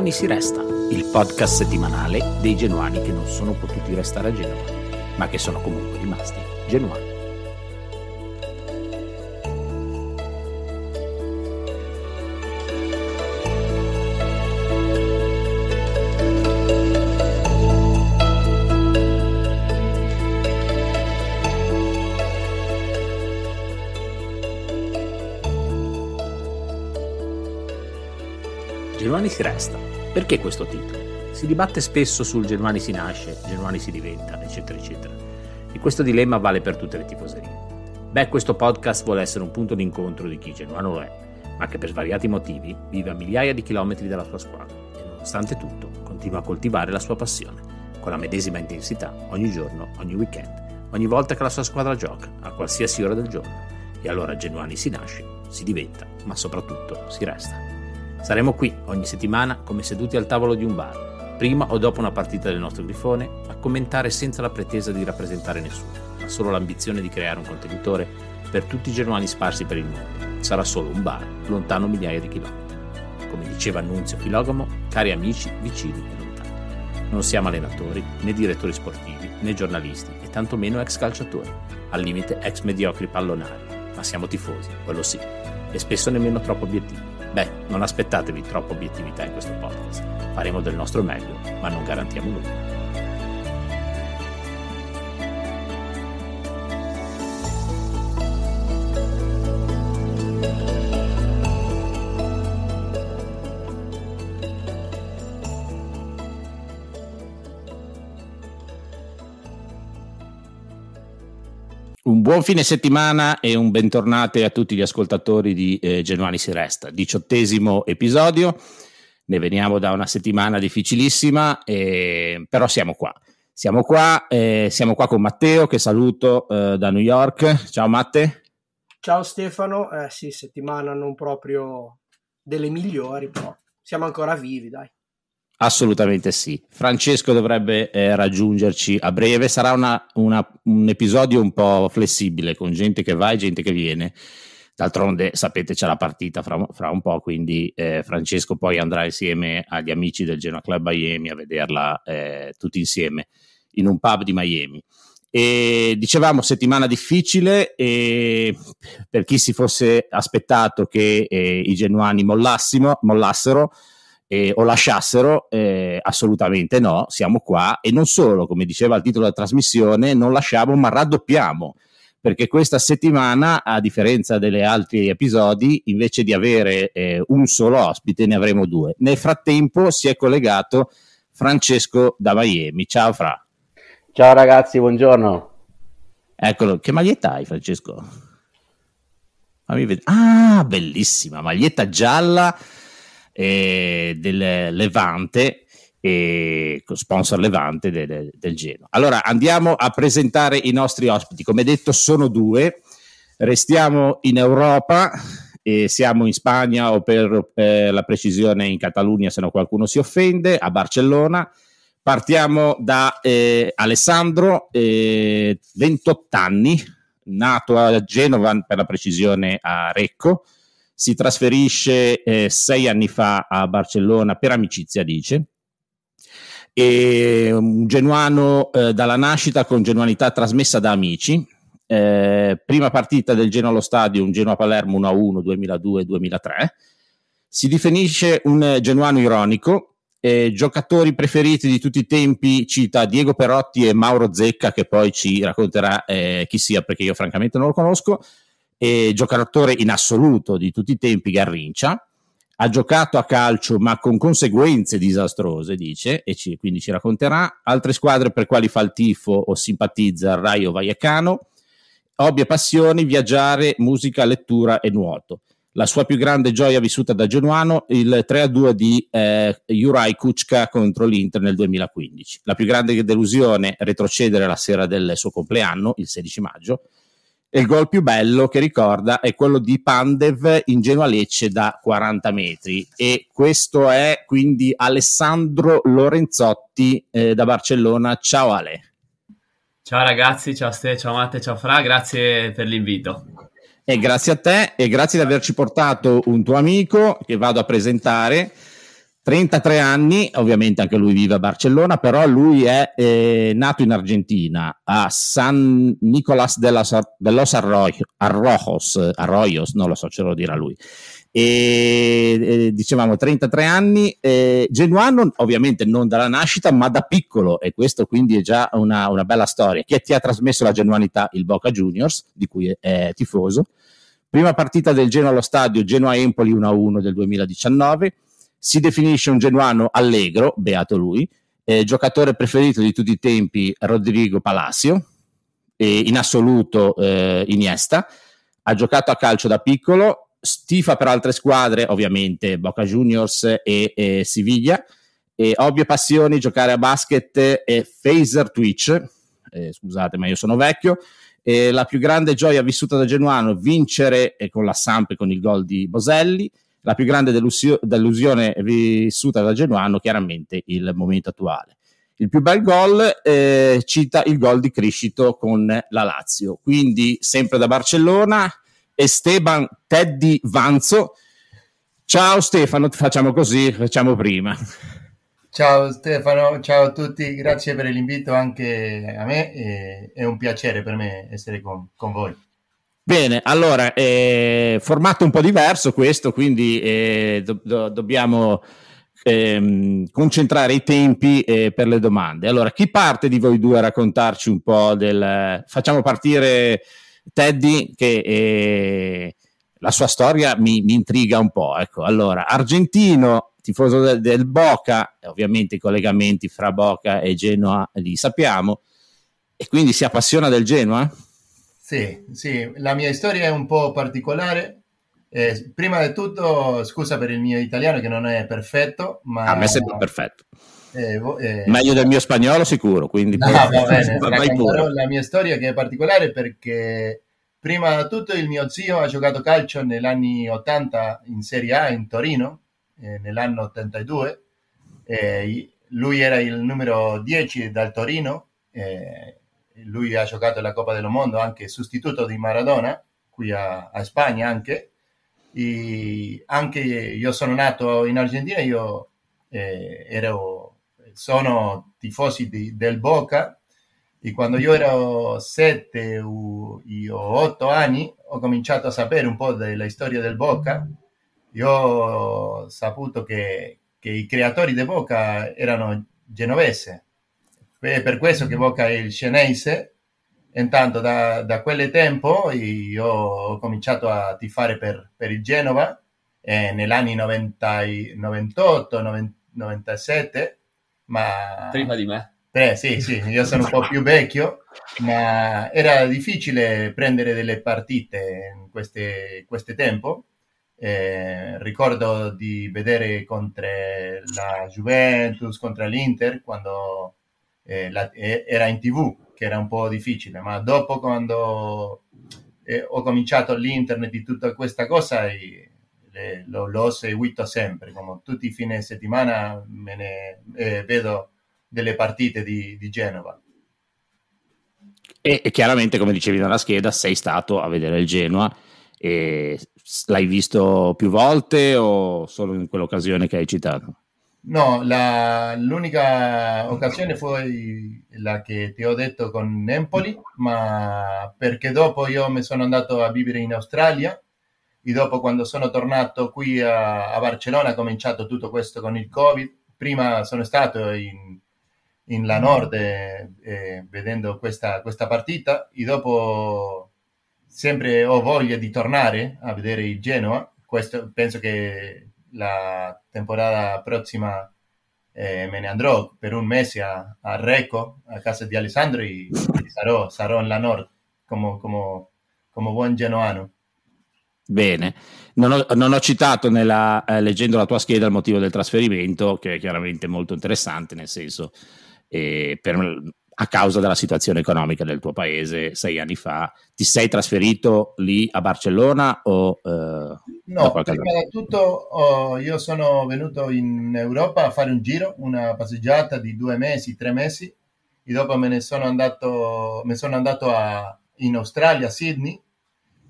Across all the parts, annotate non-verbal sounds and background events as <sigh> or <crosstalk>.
Genuani si resta, il podcast settimanale dei genuani che non sono potuti restare a Genova, ma che sono comunque rimasti genuani. Perché questo titolo? Si dibatte spesso sul Germani si nasce, Germani si diventa, eccetera, eccetera. E questo dilemma vale per tutte le tifoserie. Beh, questo podcast vuole essere un punto d'incontro di chi genuano lo è, ma che per svariati motivi vive a migliaia di chilometri dalla sua squadra e nonostante tutto continua a coltivare la sua passione, con la medesima intensità, ogni giorno, ogni weekend, ogni volta che la sua squadra gioca, a qualsiasi ora del giorno. E allora genuani si nasce, si diventa, ma soprattutto si resta. Saremo qui ogni settimana come seduti al tavolo di un bar, prima o dopo una partita del nostro grifone, a commentare senza la pretesa di rappresentare nessuno, ma solo l'ambizione di creare un contenitore per tutti i germani sparsi per il mondo. Sarà solo un bar, lontano migliaia di chilometri. Come diceva Annunzio Filogamo, cari amici, vicini e lontani. Non siamo allenatori, né direttori sportivi, né giornalisti, e tantomeno ex calciatori, al limite ex mediocri pallonari, ma siamo tifosi, quello sì, e spesso nemmeno troppo obiettivi Beh, non aspettatevi troppa obiettività in questo podcast. Faremo del nostro meglio, ma non garantiamo nulla. Buon fine settimana e un bentornate a tutti gli ascoltatori di eh, Genuani si resta, diciottesimo episodio, ne veniamo da una settimana difficilissima, eh, però siamo qua. Siamo qua, eh, siamo qua con Matteo che saluto eh, da New York. Ciao Matte. Ciao Stefano, eh sì, settimana non proprio delle migliori, però siamo ancora vivi, dai. Assolutamente sì. Francesco dovrebbe eh, raggiungerci a breve. Sarà una, una, un episodio un po' flessibile con gente che va e gente che viene. D'altronde sapete c'è la partita fra, fra un po', quindi eh, Francesco poi andrà insieme agli amici del Genoa Club Miami a vederla eh, tutti insieme in un pub di Miami. E dicevamo settimana difficile e per chi si fosse aspettato che eh, i genuani mollassero, eh, o lasciassero, eh, assolutamente no, siamo qua e non solo, come diceva il titolo della trasmissione, non lasciamo ma raddoppiamo, perché questa settimana, a differenza degli altri episodi, invece di avere eh, un solo ospite ne avremo due. Nel frattempo si è collegato Francesco da Miami. Ciao Fra. Ciao ragazzi, buongiorno. Eccolo, che maglietta hai Francesco? Ah, bellissima, maglietta gialla eh, del Levante, eh, sponsor Levante de, de, del Geno. Allora andiamo a presentare i nostri ospiti. Come detto, sono due. Restiamo in Europa. E siamo in Spagna o per eh, la precisione in Catalogna se no qualcuno si offende, a Barcellona. Partiamo da eh, Alessandro, eh, 28 anni, nato a Genova per la precisione a Recco, si trasferisce eh, sei anni fa a Barcellona per amicizia, dice, e un genuano eh, dalla nascita con genuanità trasmessa da amici. Eh, prima partita del Genoa allo stadio, un Genoa-Palermo 1-1 2002-2003. Si definisce un eh, genuano ironico. Eh, giocatori preferiti di tutti i tempi cita Diego Perotti e Mauro Zecca, che poi ci racconterà eh, chi sia perché io francamente non lo conosco e giocatore in assoluto di tutti i tempi, Garrincia. Ha giocato a calcio ma con conseguenze disastrose, dice, e ci, quindi ci racconterà. Altre squadre per quali fa il tifo o simpatizza Raio Vallecano. Hobby e passioni, viaggiare, musica, lettura e nuoto. La sua più grande gioia vissuta da Genuano, il 3-2 di eh, Juraj Kuczka contro l'Inter nel 2015. La più grande delusione, retrocedere la sera del suo compleanno, il 16 maggio, e il gol più bello che ricorda è quello di Pandev in Genoa Lecce da 40 metri. E questo è quindi Alessandro Lorenzotti eh, da Barcellona. Ciao Ale. Ciao ragazzi, ciao Ste, ciao Matte, ciao Fra, grazie per l'invito. E grazie a te e grazie di averci portato un tuo amico che vado a presentare 33 anni, ovviamente anche lui vive a Barcellona, però lui è eh, nato in Argentina, a San Nicolás de, de los Arroyos, Arroyos, non lo so, ce lo dirà lui. E, e, dicevamo 33 anni, eh, genuano ovviamente non dalla nascita ma da piccolo e questo quindi è già una, una bella storia. Chi ti ha trasmesso la genuanità? Il Boca Juniors, di cui è, è tifoso. Prima partita del Genoa allo stadio Genoa-Empoli 1-1 del 2019 si definisce un genuano allegro, beato lui, eh, giocatore preferito di tutti i tempi Rodrigo Palacio, eh, in assoluto eh, Iniesta, ha giocato a calcio da piccolo, stifa per altre squadre, ovviamente Boca Juniors e, e Siviglia, e ovvie passioni, giocare a basket e phaser Twitch, eh, scusate ma io sono vecchio, e la più grande gioia vissuta da Genuano, vincere eh, con la Samp e con il gol di Boselli, la più grande dellusio- delusione vissuta da Genuano, chiaramente il momento attuale. Il più bel gol eh, cita il gol di Criscito con la Lazio, quindi sempre da Barcellona, Esteban Teddy Vanzo. Ciao Stefano, facciamo così, facciamo prima. Ciao Stefano, ciao a tutti, grazie per l'invito anche a me, è un piacere per me essere con, con voi. Bene, allora, eh, formato un po' diverso questo, quindi eh, do- do- dobbiamo ehm, concentrare i tempi eh, per le domande. Allora, chi parte di voi due a raccontarci un po' del... Facciamo partire Teddy che eh, la sua storia mi, mi, intriga un po'. Ecco, allora, argentino, tifoso del, del Boca, ovviamente i collegamenti fra Boca e Genoa li sappiamo, e quindi si appassiona del Genoa? Sì, sì, la mia storia è un po' particolare. Eh, prima di tutto, scusa per il mio italiano che non è perfetto, ma... A me sembra perfetto. Eh, eh... Meglio del mio spagnolo sicuro, quindi... No, va <laughs> bene, racconterò la mia storia che è particolare perché prima di tutto il mio zio ha giocato calcio negli anni 80 in Serie A in Torino, eh, nell'anno 82. Eh, lui era il numero 10 dal Torino eh, lui ha giocato la Coppa del Mondo anche sostituto di Maradona, qui a, a Spagna anche. E anche io sono nato in Argentina, io eh, ero, sono tifosi di, del Boca e quando io ero sette o otto anni ho cominciato a sapere un po' della storia del Boca. Io ho saputo che, che i creatori del Boca erano genovese è per questo che Boca il cinese. Intanto da, da quel tempo io ho cominciato a tifare per, per il Genova eh, negli anni 90, 98, 90, 97, ma... Prima di me. Eh, sì, sì, io sono un po' più vecchio, ma era difficile prendere delle partite in queste, queste tempo. Eh, ricordo di vedere contro la Juventus, contro l'Inter, quando eh, la, eh, era in tv, che era un po' difficile, ma dopo quando eh, ho cominciato l'internet e tutta questa cosa eh, le, lo, lo, seguito sempre, come tutti i fine settimana me ne eh, vedo delle partite di, di Genova. E, e, chiaramente, come dicevi nella scheda, sei stato a vedere il Genoa e l'hai visto più volte o solo in quell'occasione che hai citato? No, la, l'unica occasione fu la che ti ho detto con Empoli, ma perché dopo io mi sono andato a vivere in Australia e dopo quando sono tornato qui a, a Barcellona ha cominciato tutto questo con il Covid. Prima sono stato in, in la mm. Nord eh, eh, vedendo questa, questa partita e dopo sempre ho voglia di tornare a vedere il Genoa. Questo penso che la temporada próxima eh, me ne andrò per un mese a, a Recco, a casa di Alessandro, e, e sarò, sarò, in la Nord come, come, come buon genoano. Bene, non ho, non ho citato nella, eh, leggendo la tua scheda il motivo del trasferimento, che è chiaramente molto interessante, nel senso eh, per a causa della situazione economica del tuo paese sei anni fa. Ti sei trasferito lì a Barcellona o... Eh, no, prima di tutto oh, io sono venuto in Europa a fare un giro, una passeggiata di due mesi, tre mesi, e dopo me ne sono andato, sono andato a, in Australia, a Sydney.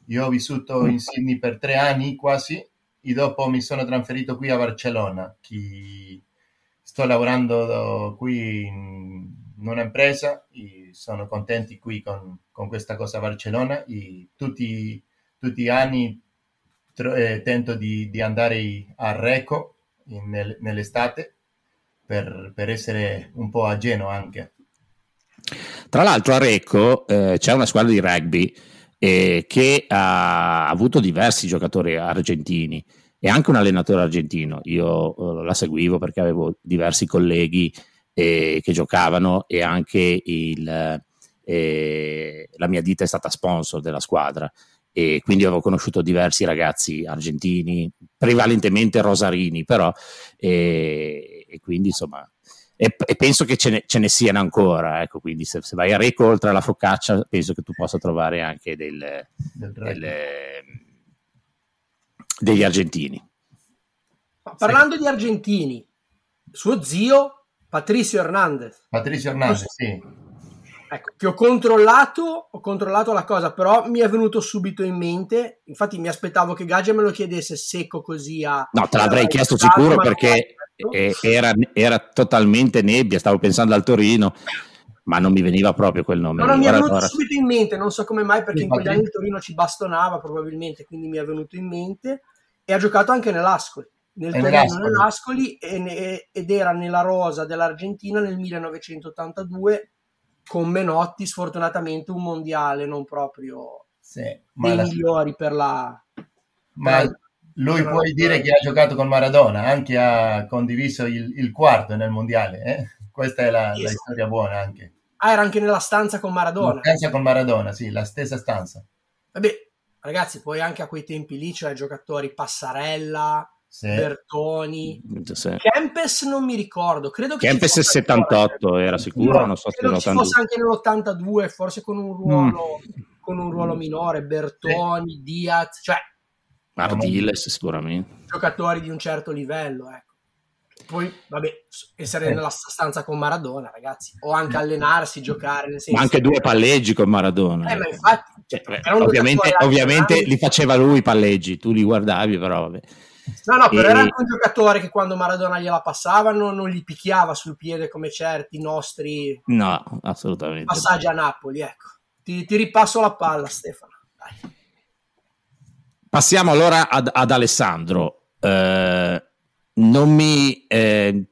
Io ho vissuto in mm. Sydney per tre anni quasi, e dopo mi sono trasferito qui a Barcellona. Chi... Sto lavorando oh, qui in non hanno presa, sono contenti qui con, con, questa cosa a Barcellona e tutti, tutti gli anni tro, eh, tento di, di, andare a Reco in, nel, nell'estate per, per, essere un po' a Geno anche. Tra l'altro a Reco eh, c'è una squadra di rugby eh, che ha avuto diversi giocatori argentini e anche un allenatore argentino. Io eh, la seguivo perché avevo diversi colleghi eh, che giocavano e anche il, eh, la mia ditta è stata sponsor della squadra e quindi avevo conosciuto diversi ragazzi argentini, prevalentemente rosarini però e, eh, e quindi insomma e, e penso che ce ne, ce ne, siano ancora ecco quindi se, se, vai a Reco oltre alla focaccia penso che tu possa trovare anche del, del del, degli argentini parlando sì. di argentini suo zio Patricio Hernandez. Patricio Hernandez, sì. Ecco, che ho controllato, ho controllato la cosa, però mi è venuto subito in mente, infatti mi aspettavo che Gaggia me lo chiedesse secco così a... No, te l'avrei esatto, chiesto sicuro perché era, era, totalmente nebbia, stavo pensando al Torino, ma non mi veniva proprio quel nome. No, mi è venuto ora... subito in mente, non so come mai, perché in quegli anni il Torino ci bastonava probabilmente, quindi mi è venuto in mente e ha giocato anche nell'Ascoli nel e Torino nell'Ascoli ed era nella rosa dell'Argentina nel 1982 con Menotti sfortunatamente un mondiale non proprio sì, dei la... migliori per la ma per lui per puoi dire che ha giocato con Maradona anche ha condiviso il, il quarto nel mondiale eh? questa è la, yes. la, storia buona anche ah era anche nella stanza con Maradona la stanza con Maradona sì la stessa stanza vabbè ragazzi poi anche a quei tempi lì c'erano cioè, giocatori Passarella sì. Bertoni. Sì. Kempes non mi ricordo, credo che Kempes 78 era sicuro, no, non so se ci fosse anche nell'82, forse con un mm. ruolo, mm. con un ruolo minore, Bertoni, sì. Diaz, cioè Ardiles sicuramente. Giocatori di un certo livello, ecco. Poi, vabbè, essere eh. nella stanza con Maradona, ragazzi, o anche allenarsi, giocare. Nel senso, ma anche due palleggi con Maradona. Eh, ma eh. infatti, cioè, Beh, cioè, ovviamente, ovviamente li faceva lui i palleggi, tu li guardavi, però vabbè. No, no, però e... era anche un giocatore che quando Maradona gliela passava non, non gli picchiava sul piede come certi nostri no, assolutamente. passaggi a Napoli. Ecco. Ti, ti ripasso la palla, Stefano. Dai. Passiamo allora ad, ad Alessandro. Eh, non mi. Eh,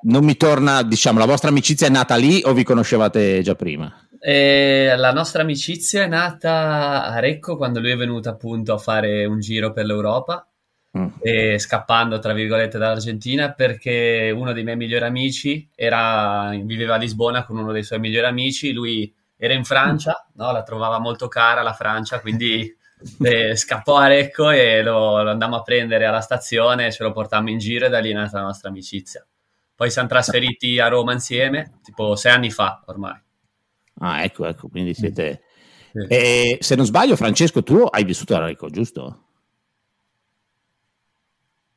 non mi torna, diciamo, la vostra amicizia è nata lì o vi conoscevate già prima? Eh, la nostra amicizia è nata a Recco quando lui è venuto appunto a fare un giro per l'Europa mm. scappando tra virgolette dall'Argentina perché uno dei miei migliori amici era, viveva a Lisbona con uno dei suoi migliori amici, lui era in Francia, no? la trovava molto cara la Francia, quindi <laughs> eh, scappò a Recco e lo, lo, andammo a prendere alla stazione, ce lo portammo in giro e da lì è nata la nostra amicizia. Poi siamo trasferiti a Roma insieme, tipo sei anni fa ormai. Ah, ecco, ecco, quindi siete... Sì. Mm. Eh, se non sbaglio, Francesco, tu hai vissuto a Recco, giusto?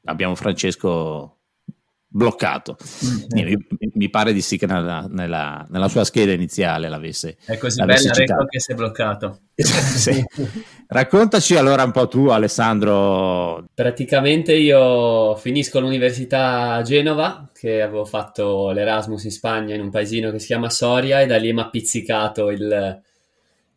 abbiamo Francesco bloccato. Mm-hmm. Mi, mi, pare di sì che nella, nella, nella sua scheda iniziale l'avesse. È così l'avesse bella citato. che si è bloccato. <laughs> sì. Raccontaci allora un po' tu, Alessandro. Praticamente io finisco l'università a Genova, che avevo fatto l'Erasmus in Spagna, in un paesino che si chiama Soria, e da lì mi ha pizzicato il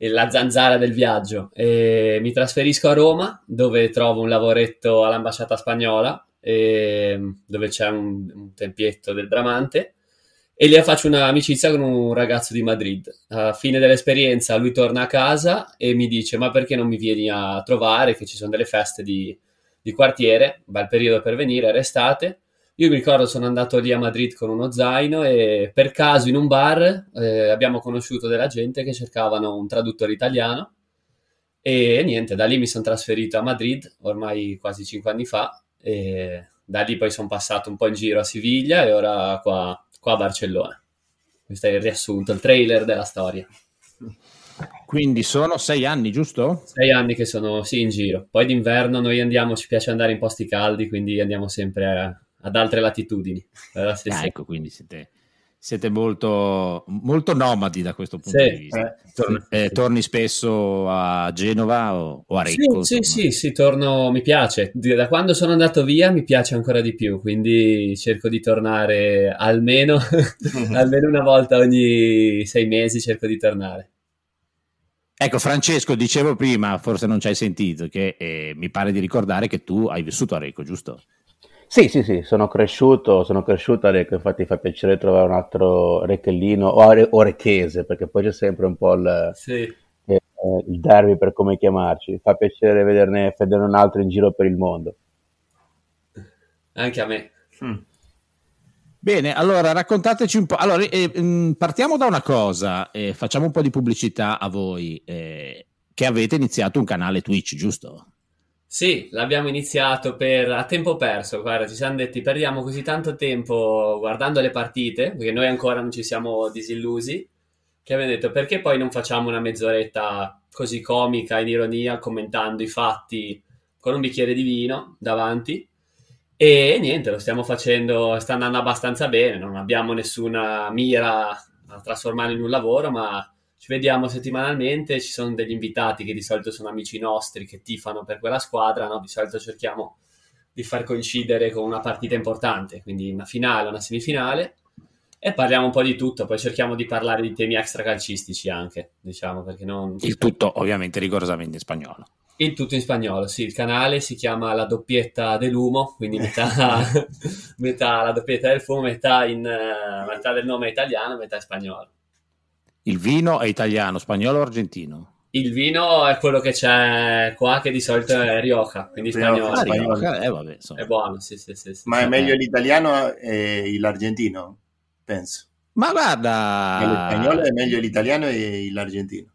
la zanzara del viaggio. E mi trasferisco a Roma dove trovo un lavoretto all'ambasciata spagnola dove c'è un, un tempietto del Bramante e lì faccio un'amicizia con un ragazzo di Madrid. A fine dell'esperienza lui torna a casa e mi dice ma perché non mi vieni a trovare che ci sono delle feste di, di quartiere, bel periodo per venire, era estate io mi ricordo sono andato lì a Madrid con uno zaino e per caso in un bar eh, abbiamo conosciuto della gente che cercavano un traduttore italiano e niente, da lì mi sono trasferito a Madrid ormai quasi cinque anni fa e da lì poi sono passato un po' in giro a Siviglia e ora qua, qua a Barcellona. Questo è il riassunto, il trailer della storia. Quindi sono sei anni, giusto? Sei anni che sono sì in giro. Poi d'inverno noi andiamo, ci piace andare in posti caldi, quindi andiamo sempre a, ad altre latitudini. Allora, sì, ah, sì. Ecco, quindi siete, siete molto, molto, nomadi da questo punto sì, di vista. Eh, torni, eh, torni, spesso a Genova o, o a Recco? Sì, sì, sì, torno, mi piace. Da quando sono andato via mi piace ancora di più, quindi cerco di tornare almeno, <laughs> almeno una volta ogni sei mesi cerco di tornare. Ecco, Francesco, dicevo prima, forse non ci hai sentito, che eh, mi pare di ricordare che tu hai vissuto a Recco, giusto? Sì, sì, sì, sono cresciuto, sono cresciuto a Recco, infatti fa piacere trovare un altro rechellino o, re, o rechese, perché poi c'è sempre un po' il, sì. eh, il, derby per come chiamarci, fa piacere vederne, vederne un altro in giro per il mondo. Anche a me. Mm. Bene, allora raccontateci un po'. Allora, eh, mm, partiamo da una cosa, eh, facciamo un po' di pubblicità a voi, eh, che avete iniziato un canale Twitch, giusto? Sì, l'abbiamo iniziato per a tempo perso, guarda, ci siamo detti perdiamo così tanto tempo guardando le partite, perché noi ancora non ci siamo disillusi, che abbiamo detto perché poi non facciamo una mezz'oretta così comica, in ironia, commentando i fatti con un bicchiere di vino davanti. E niente, lo stiamo facendo, sta andando abbastanza bene, non abbiamo nessuna mira a trasformarlo in un lavoro, ma ci vediamo settimanalmente, ci sono degli invitati che di solito sono amici nostri che tifano per quella squadra, no? di solito cerchiamo di far coincidere con una partita importante, quindi una finale, una semifinale, e parliamo un po' di tutto, poi cerchiamo di parlare di temi extracalcistici anche, diciamo, perché non... Il tutto ovviamente rigorosamente in spagnolo. Il tutto in spagnolo, sì, il canale si chiama La doppietta dell'umo, quindi metà, <laughs> metà la doppietta del fumo, metà, in, eh, metà del nome italiano, metà in spagnolo. Il vino è italiano, spagnolo o argentino? Il vino è quello che c'è qua, che di solito è Rioja, quindi spagnolo. Ah, Rioja, eh, vabbè, è buono, sì, sì, sì, sì. Ma è meglio l'italiano e l'argentino, penso. Ma guarda... E lo spagnolo è meglio l'italiano e l'argentino.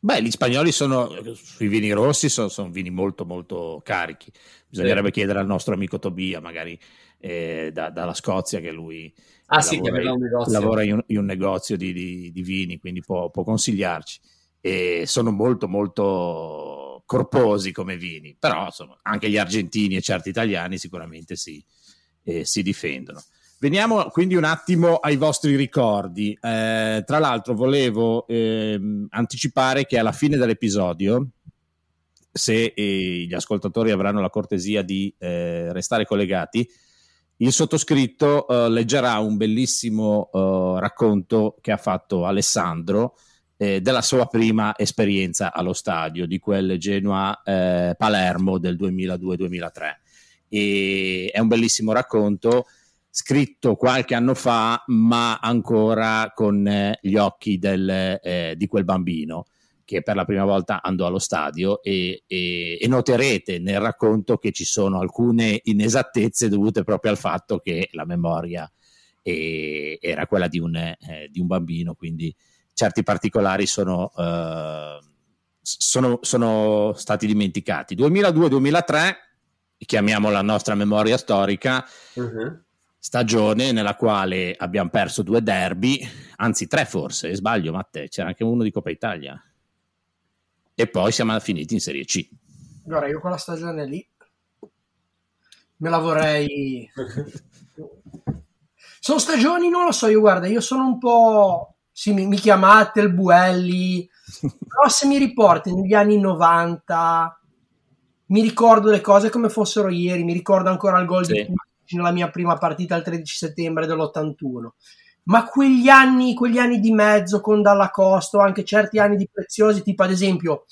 Beh, gli spagnoli sono, sui vini rossi sono, sono vini molto molto carichi. Bisognerebbe sì. chiedere al nostro amico Tobia, magari eh, da, dalla Scozia, che lui Ah, sì, lavora, che un negozio. Lavora in un, in un negozio di, di, di, vini, quindi può, può consigliarci. E sono molto, molto corposi come vini, però insomma, anche gli argentini e certi italiani sicuramente si, eh, si difendono. Veniamo quindi un attimo ai vostri ricordi. Eh, tra l'altro volevo eh, anticipare che alla fine dell'episodio, se eh, gli ascoltatori avranno la cortesia di eh, restare collegati, il sottoscritto uh, leggerà un bellissimo uh, racconto che ha fatto Alessandro eh, della sua prima esperienza allo stadio, di quel Genoa-Palermo eh, del 2002-2003. E è un bellissimo racconto scritto qualche anno fa, ma ancora con eh, gli occhi del, eh, di quel bambino che per la prima volta andò allo stadio e, e, e, noterete nel racconto che ci sono alcune inesattezze dovute proprio al fatto che la memoria è, era quella di un, eh, di un, bambino, quindi certi particolari sono, eh, sono, sono stati dimenticati. 2002-2003, chiamiamo la nostra memoria storica, uh-huh. stagione nella quale abbiamo perso due derby, anzi tre forse, sbaglio Matte, c'era anche uno di Coppa Italia e poi siamo finiti in Serie C. Allora, io quella stagione lì me la vorrei. sono stagioni, non lo so, io guarda, io sono un po'. Sì, mi, mi chiamate il Buelli, però se mi riporti negli anni 90, mi ricordo le cose come fossero ieri, mi ricordo ancora il gol sì. di Pucci nella mia prima partita il 13 settembre dell'81 ma quegli anni, quegli anni di mezzo con Dalla Costa, anche certi anni di preziosi, tipo ad esempio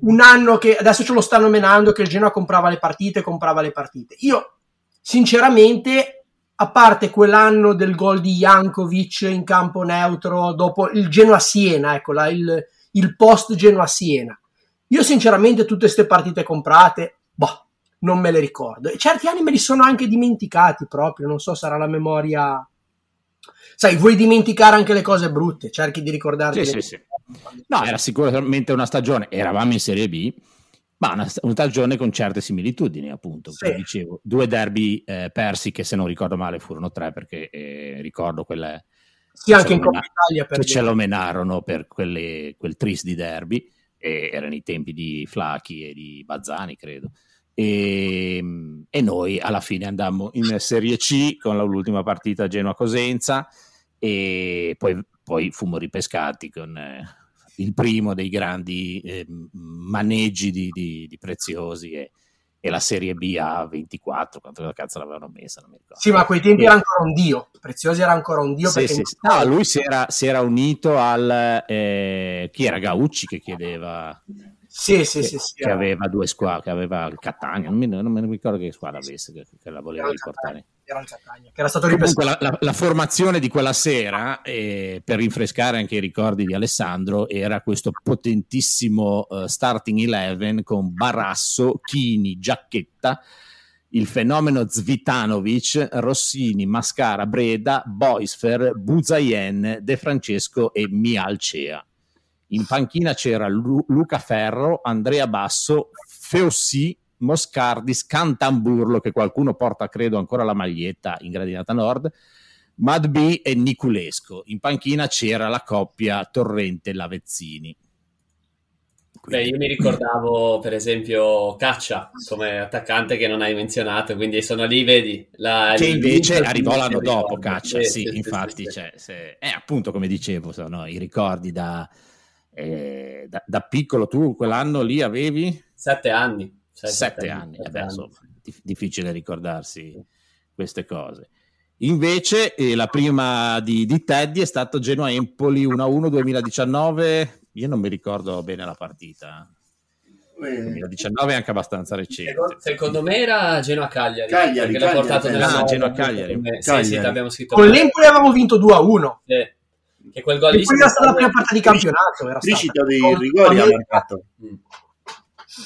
un anno che adesso ce lo stanno menando che il Genoa comprava le partite, comprava le partite. Io sinceramente a parte quell'anno del gol di Jankovic in campo neutro dopo il Genoa Siena, ecco là, il, il post Genoa Siena. Io sinceramente tutte queste partite comprate, boh, non me le ricordo. E certi anni me li sono anche dimenticati proprio, non so, sarà la memoria sai, vuoi dimenticare anche le cose brutte, cerchi di ricordarti. Sì, sì, sì. No, era sicuramente una stagione, eravamo in Serie B, ma una, una stagione con certe similitudini, appunto. Come dicevo, due derby eh, persi che, se non ricordo male, furono tre, perché eh, ricordo quelle... Sì, anche in Coppa Italia. Per che dire. ce lo menarono per quelle, quel tris di derby, e erano i tempi di Flacchi e di Bazzani, credo. E, ehm, e, noi alla fine andammo in Serie C con l'ultima partita Genoa-Cosenza e poi, poi fummo ripescati con eh, il primo dei grandi eh, maneggi di, di, di preziosi e, e, la Serie B a 24, quanto cazzo l'avevano messa, non mi ricordo. Sì, ma a quei tempi e... era ancora un dio, Preziosi era ancora un dio. Sì, sì, sì. No, lui si era, si era, unito al... Eh, chi era Gaucci che chiedeva... Sì, sì, che, sì, sì, che era. aveva due squadre, che aveva il Catania, non mi, non mi ricordo che squadra avesse, che, che la voleva riportare era il Catania, che era stato ripescato. La, la, la, formazione di quella sera, eh, per rinfrescare anche i ricordi di Alessandro, era questo potentissimo uh, starting eleven con Barasso, Chini, Giacchetta, il fenomeno Zvitanovic, Rossini, Mascara, Breda, Boisfer, Buzaien, De Francesco e Mialcea. In panchina c'era Lu- Luca Ferro, Andrea Basso, Feossi, Moscardi Scantamburlo che qualcuno porta credo ancora la maglietta in gradinata nord Mad B e Niculesco in panchina c'era la coppia Torrente Lavezzini Beh, io mi ricordavo per esempio Caccia come attaccante che non hai menzionato, quindi sono lì, vedi. La, che invece arrivò l'anno dopo Caccia, sì, sì, sì infatti. Sì, cioè, se... eh, appunto, come dicevo, sono i ricordi da, eh, da, da piccolo. Tu quell'anno lì avevi? Sette anni. Sei sette, sette anni, anni. Eh difficile ricordarsi queste cose. Invece eh, la prima di, di, Teddy è stata Genoa-Empoli 1-1 2019, io non mi ricordo bene la partita. 2019 eh. eh, è anche abbastanza recente. Secondo me era Genoa Cagliari. Cagliari, Cagliari, l'ha portato nella ah, Genoa Cagliari. Sì, sì, scritto. Con l'Empoli avevamo vinto 2 1. Eh, che quel gol lì. Quella è stata la prima partita di campionato. Era Tricita dei rigori ha marcato. Mm.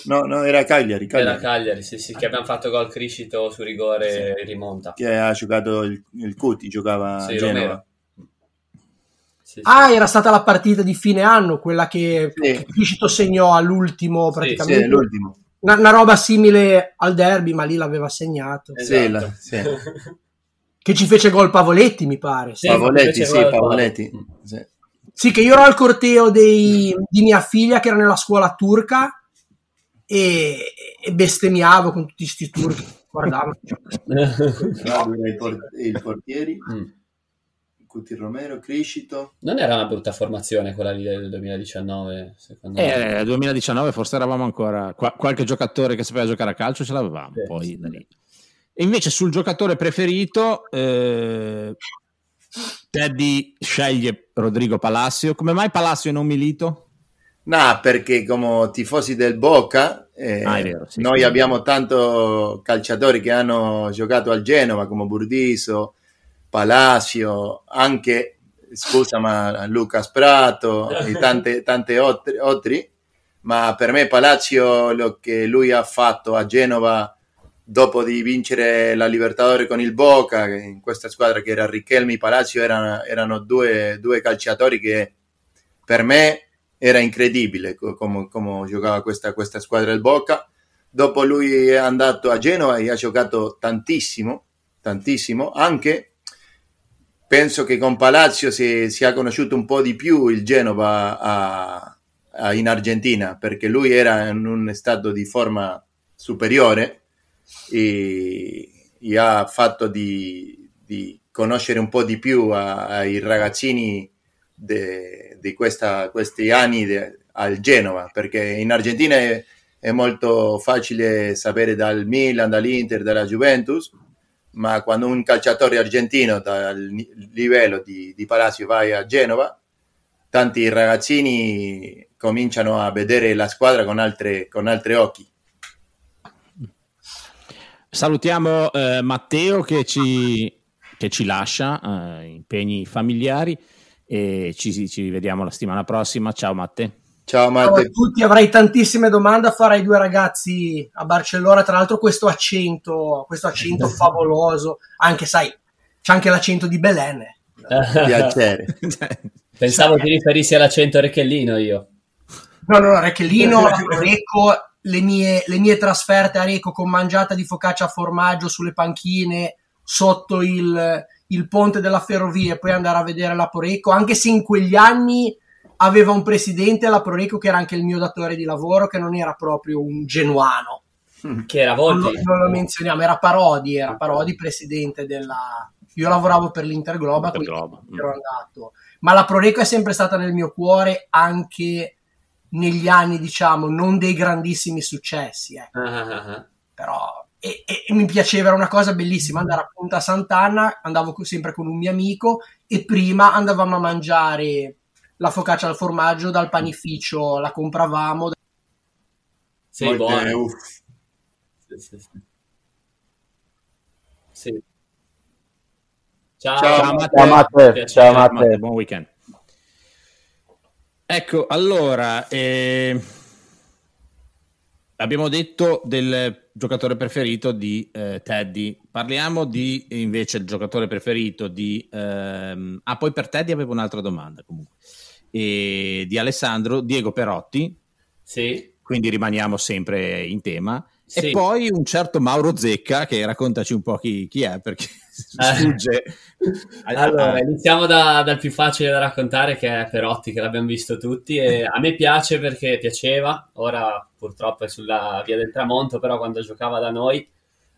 No, no, era Cagliari, Cagliari. Era Cagliari, sì, sì, che abbiamo fatto gol Criscito su rigore sì. rimonta. Che ha giocato il, il Cuti, giocava sì, Genova. Sì, sì. Ah, era stata la partita di fine anno, quella che, sì. Criscito segnò all'ultimo praticamente. l'ultimo. Una, una, roba simile al derby, ma lì l'aveva segnato. Esatto. Sì, la, <laughs> che ci fece gol Pavoletti, mi pare. Pavoletti, sì, Pavoletti. Sì. che io ero al corteo dei, di mia figlia che era nella scuola turca e, e bestemmiavo con tutti questi tour che guardavano. e i portieri? Mm. Cuti Romero, Crescito. Non era una brutta formazione quella lì del 2019, secondo eh, me. Eh, 2019 eh, forse eravamo ancora Qua- qualche giocatore che sapeva giocare a calcio ce l'avevamo, sì, poi sì. E invece sul giocatore preferito eh, Teddy sceglie Rodrigo Palacio. Come mai Palacio non Milito? No, perché come tifosi del Boca, eh, ah, vero, sì, noi sì. abbiamo tanto calciatori che hanno giocato al Genova, come Burdiso, Palacio, anche, scusa, ma Luca Sprato e <laughs> tante, tante otri, otri, ma per me Palacio, lo che lui ha fatto a Genova dopo di vincere la Libertadores con il Boca, in questa squadra che era Richelmi e Palacio, erano, erano due, due calciatori che per me era incredibile come, come giocava questa, questa squadra del Boca. Dopo lui è andato a Genova e ha giocato tantissimo, tantissimo, anche penso che con Palazzo si, sia conosciuto un po' di più il Genova a, a, in Argentina, perché lui era in un stato di forma superiore e, e ha fatto di, di, conoscere un po' di più a, ai ragazzini de, di questa, questi anni de, al Genova, perché in Argentina è, è, molto facile sapere dal Milan, dall'Inter, dalla Juventus, ma quando un calciatore argentino dal livello di, di Palacio vai a Genova, tanti ragazzini cominciano a vedere la squadra con, altre, con altri occhi. Salutiamo eh, Matteo che ci, che ci lascia eh, impegni familiari e ci, ci vediamo la settimana prossima. Ciao Matte. Ciao Matte. Ciao a tutti, avrei tantissime domande a fare ai due ragazzi a Barcellona, tra l'altro questo accento, questo accento <laughs> favoloso, anche sai, c'è anche l'accento di Belen. Piacere. <laughs> Pensavo ti riferissi all'accento Recchellino io. No, no, no, Recchellino, Recco, le mie, le mie trasferte a Recco con mangiata di focaccia a formaggio sulle panchine sotto il, il ponte della ferrovia e poi andare a vedere la Proreco, anche se in quegli anni aveva un presidente alla Proreco che era anche il mio datore di lavoro, che non era proprio un genuano. Mm. Che era Volpi. Non, lo menzioniamo, era Parodi, era Parodi presidente della... Io lavoravo per l'Intergloba, Intergloba. quindi mm. ero andato. Ma la Proreco è sempre stata nel mio cuore anche negli anni, diciamo, non dei grandissimi successi. Eh. Uh-huh. Però e, e, mi piaceva, era una cosa bellissima andare a Punta Sant'Anna, andavo sempre con un mio amico e prima andavamo a mangiare la focaccia al formaggio dal panificio, la compravamo. Sei buono. Sì, sì, sì. sì. Ciao, ciao, ciao Matte. Ciao Matte, buon weekend. Ecco, allora, eh, abbiamo detto del giocatore preferito di eh, Teddy. Parliamo di invece il giocatore preferito di... Ehm... Ah, poi per Teddy avevo un'altra domanda comunque. E di Alessandro, Diego Perotti. Sì. Quindi rimaniamo sempre in tema. Sì. E poi un certo Mauro Zecca che raccontaci un po' chi, chi è perché... Eh. sfugge. allora, iniziamo da, dal più facile da raccontare che è Perotti, che l'abbiamo visto tutti. E a me piace perché piaceva, ora purtroppo è sulla via del tramonto, però quando giocava da noi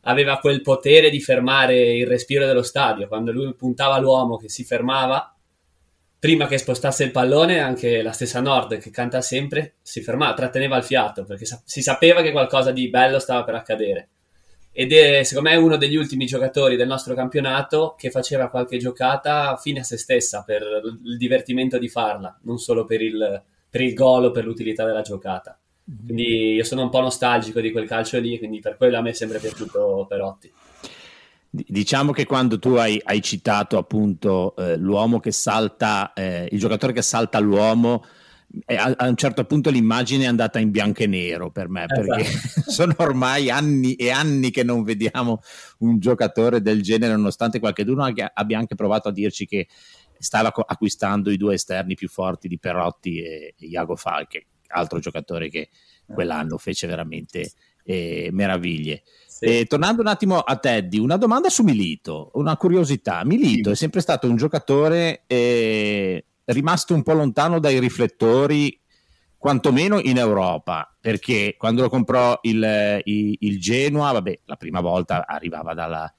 aveva quel potere di fermare il respiro dello stadio. Quando lui puntava l'uomo che si fermava, prima che spostasse il pallone, anche la stessa Nord che canta sempre si fermava, tratteneva il fiato perché sa- si sapeva che qualcosa di bello stava per accadere ed è secondo me uno degli ultimi giocatori del nostro campionato che faceva qualche giocata fine a se stessa per il divertimento di farla, non solo per il, per il gol o per l'utilità della giocata. Quindi io sono un po' nostalgico di quel calcio lì, quindi per quello a me è sempre piaciuto Perotti. Diciamo che quando tu hai, hai citato appunto eh, l'uomo che salta, eh, il giocatore che salta l'uomo, eh, a, un certo punto l'immagine è andata in bianco e nero per me, perché esatto. <laughs> sono ormai anni e anni che non vediamo un giocatore del genere, nonostante qualcuno abbia anche provato a dirci che stava acquistando i due esterni più forti di Perotti e, Iago Falche, altro giocatore che quell'anno fece veramente eh, meraviglie. Sì. Eh, tornando un attimo a Teddy, una domanda su Milito, una curiosità. Milito sì. è sempre stato un giocatore eh, rimasto un po' lontano dai riflettori, quantomeno in Europa, perché quando lo comprò il, il, il Genoa, vabbè, la prima volta arrivava dalla,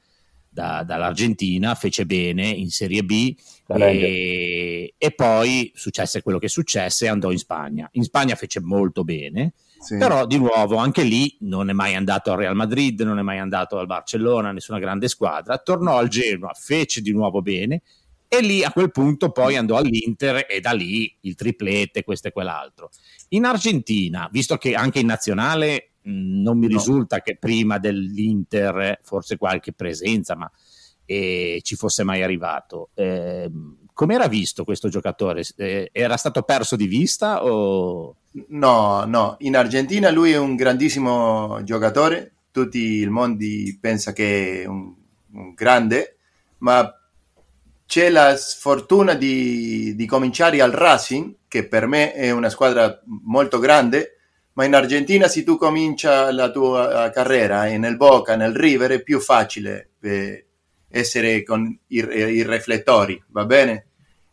da, dall'Argentina, fece bene in Serie B e, e, poi successe quello che successe e andò in Spagna. In Spagna fece molto bene, sì. però di nuovo anche lì non è mai andato al Real Madrid, non è mai andato al Barcellona, nessuna grande squadra. Tornò al Genoa, fece di nuovo bene e lì a quel punto poi andò all'Inter e da lì il triplete, questo e quell'altro. In Argentina, visto che anche in nazionale mh, non mi no. risulta che prima dell'Inter forse qualche presenza, ma eh, ci fosse mai arrivato, eh, com'era visto questo giocatore? Eh, era stato perso di vista o... No, no, in Argentina lui è un grandissimo giocatore, tutto il mondo pensa che è un, un grande, ma c'è la sfortuna di, di, cominciare al Racing, che per me è una squadra molto grande, ma in Argentina se tu cominci la tua carriera eh, nel Boca, nel River, è più facile eh, essere con i, i, riflettori, va bene?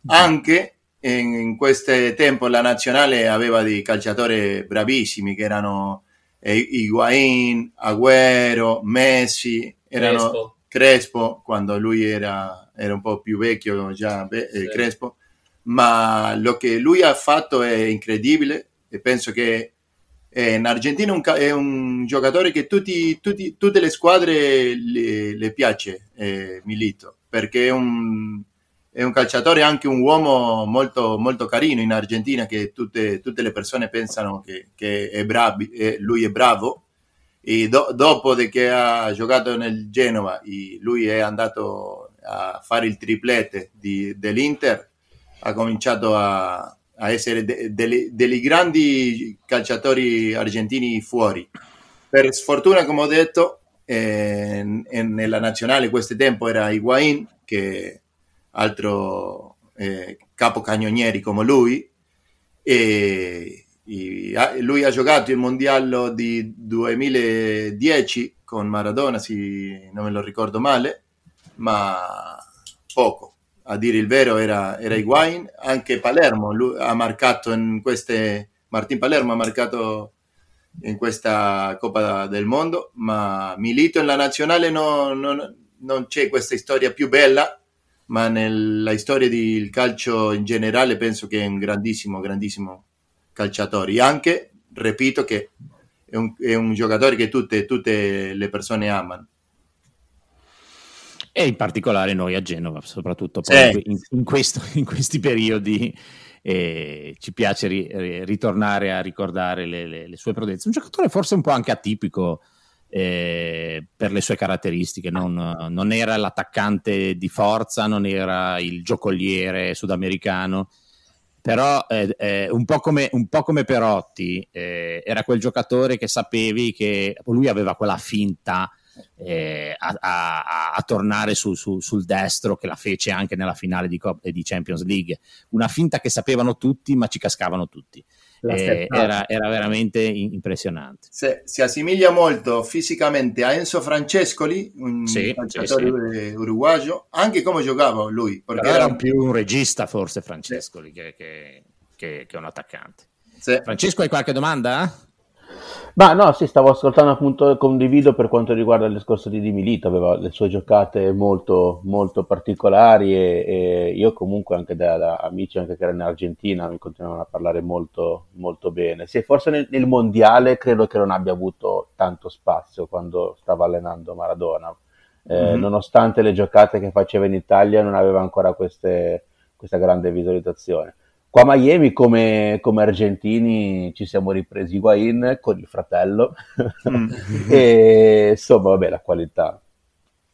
Anche in, in questo tempo la nazionale aveva dei calciatori bravissimi che erano eh, Higuain, Agüero, Messi, erano Crespo, Crespo quando lui era era un po' più vecchio già beh, eh, sì. Crespo, ma lo che lui ha fatto è incredibile e penso che in Argentina è un giocatore che tutti, tutti, tutte le squadre le, le piace, eh, Milito, perché è un, è un calciatore anche un uomo molto, molto carino in Argentina, che tutte, tutte le persone pensano che, che è bravi, eh, lui è bravo. E do, dopo che ha giocato nel Genova, lui è andato a fare il triplete di, dell'Inter, ha cominciato a, a essere dei de, grandi calciatori argentini fuori. Per sfortuna, come ho detto, eh, nella nazionale questo tempo era Higuain, che altro eh, capo cagnonieri come lui, e, e lui ha giocato il mondiale di 2010 con Maradona, se non me lo ricordo male, ma poco. A dire il vero era, era Higuain, anche Palermo lui ha marcato in queste... Martin Palermo ha marcato in questa Coppa del Mondo, ma Milito nella nazionale no, no, non c'è questa storia più bella, ma nella storia del calcio in generale penso che è un grandissimo, grandissimo calciatore. E Anche, ripeto, che è un, è un giocatore che tutte, tutte le persone amano. E in particolare noi a Genova, soprattutto sì. in, in, questo, <laughs> in, questi periodi, eh, ci piace ri, ritornare a ricordare le, le, le sue prodezze. Un giocatore forse un po' anche atipico, eh, per le sue caratteristiche. Non, non, era l'attaccante di forza, non era il giocoliere sudamericano, però eh, eh, un, po come, un, po come, Perotti eh, era quel giocatore che sapevi che lui aveva quella finta eh, a, a, a, tornare su, su, sul destro che la fece anche nella finale di, Cop- di, Champions League. Una finta che sapevano tutti, ma ci cascavano tutti. Eh, era, era, veramente impressionante. Se, si assimilia molto fisicamente a Enzo Francescoli, un sì, calciatore sì, sì. uruguaio, anche come giocava lui. Perché era, era più un regista, forse Francescoli, che, che, che, che un attaccante. Francesco, hai qualche domanda? Ma no, sì, stavo ascoltando appunto, condivido per quanto riguarda il discorso di Di Milito, aveva le sue giocate molto, molto particolari e, e io comunque anche da, da, amici anche che erano in Argentina mi continuavano a parlare molto, molto bene. Sì, forse nel, nel, mondiale credo che non abbia avuto tanto spazio quando stava allenando Maradona, eh, mm-hmm. nonostante le giocate che faceva in Italia non aveva ancora queste, questa grande visualizzazione Qua a Miami, come, come argentini, ci siamo ripresi Higuain con il fratello. Mm. <laughs> e insomma, vabbè, la qualità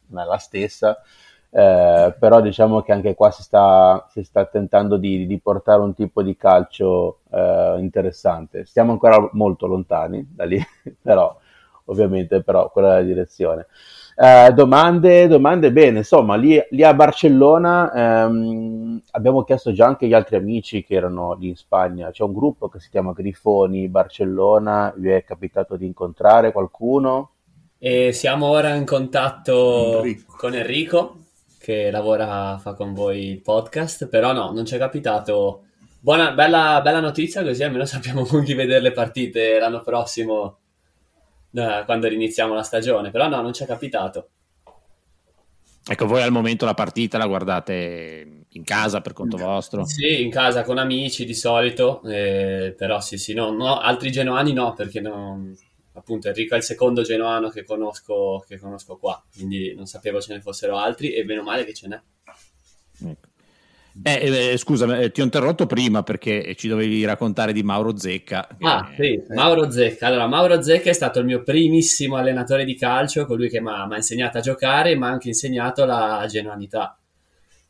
non è la stessa. Eh, però diciamo che anche qua si sta, si sta tentando di, di, portare un tipo di calcio eh, interessante. Stiamo ancora molto lontani da lì, <laughs> però ovviamente però quella è la direzione. Eh, domande, domande bene, insomma, lì, lì a Barcellona ehm, abbiamo chiesto già anche agli altri amici che erano lì in Spagna, c'è un gruppo che si chiama Grifoni Barcellona, vi è capitato di incontrare qualcuno? E siamo ora in contatto Enrico. con Enrico che lavora, fa con voi il podcast, però no, non ci è capitato. Buona, bella, bella notizia così almeno <laughs> sappiamo con chi vedere le partite l'anno prossimo da quando riniziamo la stagione, però no, non ci è capitato. Ecco, voi al momento la partita la guardate in casa per conto mm. vostro? Sì, in casa con amici di solito, eh, però sì, sì, no, no, altri genuani no, perché non, appunto Enrico è il secondo genuano che conosco, che conosco qua, quindi non sapevo ce ne fossero altri e meno male che ce n'è. Ecco. Eh, eh, eh scusa, eh, ti ho interrotto prima perché ci dovevi raccontare di Mauro Zecca. Ah, è... sì, Mauro Zecca. Allora, Mauro Zecca è stato il mio primissimo allenatore di calcio, colui che mi ha insegnato a giocare, ma ha anche insegnato la genuanità.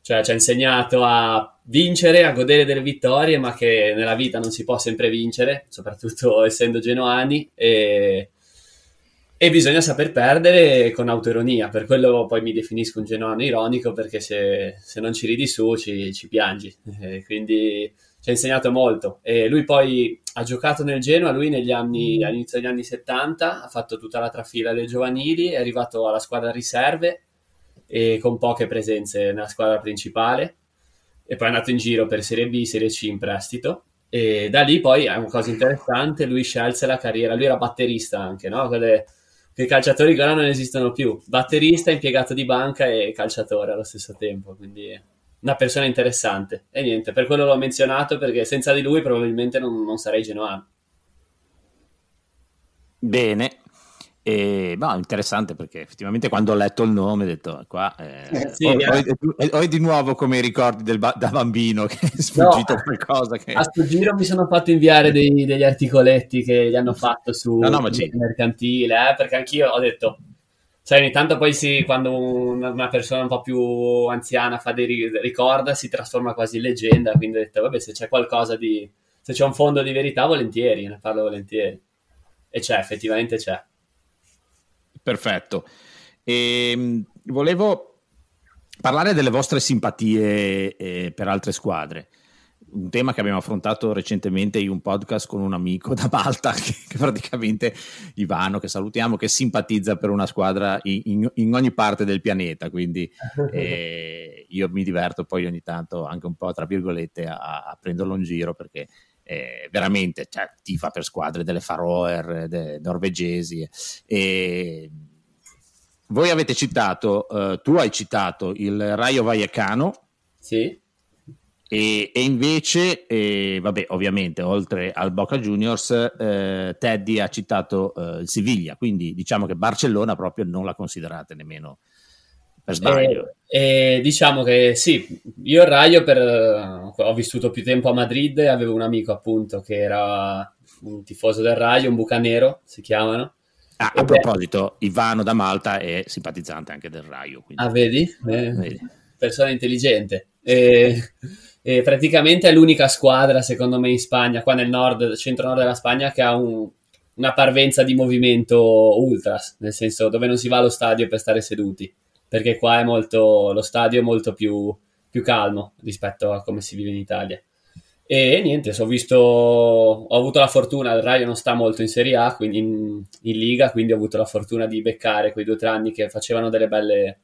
Cioè, ci ha insegnato a vincere, a godere delle vittorie, ma che nella vita non si può sempre vincere, soprattutto <laughs> essendo genuani. E e bisogna saper perdere con autoironia, per quello poi mi definisco un genuano ironico, perché se, se non ci ridi su ci, ci piangi. E eh, quindi ci ha insegnato molto. E lui poi ha giocato nel Genoa, lui anni, mm. all'inizio degli anni 70 ha fatto tutta la trafila dei giovanili, è arrivato alla squadra riserve e con poche presenze nella squadra principale. E poi è andato in giro per Serie B, Serie C in prestito. E da lì poi è una cosa interessante, lui scelse la carriera, lui era batterista anche, no? Quelle i calciatori che ora non esistono più, batterista, impiegato di banca e calciatore allo stesso tempo, quindi una persona interessante. E niente, per quello l'ho menzionato perché senza di lui probabilmente non, non sarei genuano. Bene, e, no, interessante perché effettivamente quando ho letto il nome ho detto qua eh, eh, sì, ho, ho, eh. ho, ho, di nuovo come i ricordi del, da bambino che è sfuggito no, qualcosa. Che... A sto giro mi sono fatto inviare eh. dei, degli articoletti che gli hanno fatto su no, no, sì. mercantile eh, perché anch'io ho detto cioè ogni tanto poi si, quando una persona un po' più anziana fa dei ricorda si trasforma quasi in leggenda quindi ho detto vabbè se c'è qualcosa di se c'è un fondo di verità volentieri ne parlo volentieri e c'è effettivamente c'è Perfetto. E, ehm, volevo parlare delle vostre simpatie eh, per altre squadre. Un tema che abbiamo affrontato recentemente in un podcast con un amico da Malta, <laughs> che, che praticamente Ivano, che salutiamo, che simpatizza per una squadra in, in, ogni parte del pianeta. Quindi <laughs> eh, io mi diverto poi ogni tanto anche un po', tra virgolette, a, a prenderlo in giro perché eh, veramente cioè, tifa per squadre delle Faroer de, norvegesi. E voi avete citato, eh, tu hai citato il Raio Vallecano. Sì. E, e invece, eh, vabbè, ovviamente, oltre al Boca Juniors, eh, Teddy ha citato eh, il Siviglia, quindi diciamo che Barcellona proprio non la considerate nemmeno per sbaglio. E, e diciamo che sì, io il Raio per, eh, ho vissuto più tempo a Madrid e avevo un amico appunto che era un tifoso del Raio, un bucanero si chiamano. Ah, a beh, proposito, Ivano da Malta è simpatizzante anche del Raio. Quindi. Ah, vedi? Eh, vedi? Persona intelligente. E, e praticamente è l'unica squadra, secondo me, in Spagna, qua nel nord, centro-nord della Spagna, che ha un, una parvenza di movimento ultras, nel senso dove non si va allo stadio per stare seduti perché qua è molto, lo stadio è molto più, più calmo rispetto a come si vive in Italia. E niente, so, ho, visto, ho avuto la fortuna, il Raio non sta molto in Serie A, quindi in, in Liga, quindi ho avuto la fortuna di beccare quei due o tre anni che facevano delle belle,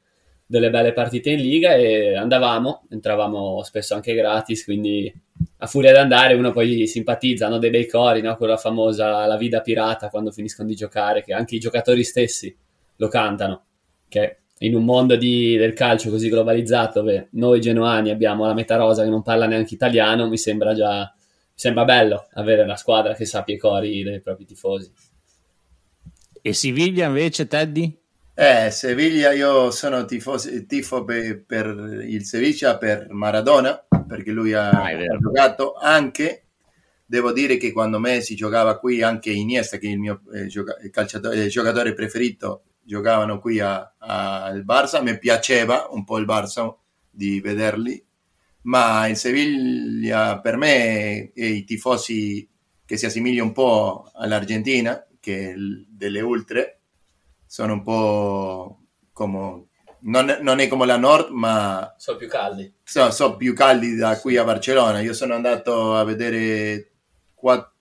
delle belle partite in Liga e andavamo, entravamo spesso anche gratis, quindi a furia di andare uno poi simpatizza, hanno dei bei cori, no? quella famosa La vita pirata quando finiscono di giocare, che anche i giocatori stessi lo cantano, che in un mondo di, del calcio così globalizzato, dove noi genuani abbiamo la metà rosa che non parla neanche italiano, mi sembra già mi sembra bello avere una squadra che sappia i cori dei propri tifosi. E Siviglia invece, Teddy? Eh, Siviglia, io sono tifoso, tifo per, per, il Sevilla, per Maradona, perché lui ha, ah, giocato anche devo dire che quando Messi giocava qui anche Iniesta che è il mio eh, gioca- calciatore, eh, giocatore preferito giocavano qui al Barça, mi piaceva un po' il Barça di vederli, ma il Siviglia per me e i tifosi che si assimilia un po' all'Argentina, che delle ultre, sono un po' come... Non, non è come la Nord, ma... Sono più caldi. So, so più caldi da qui a Barcellona. Io sono andato a vedere quattro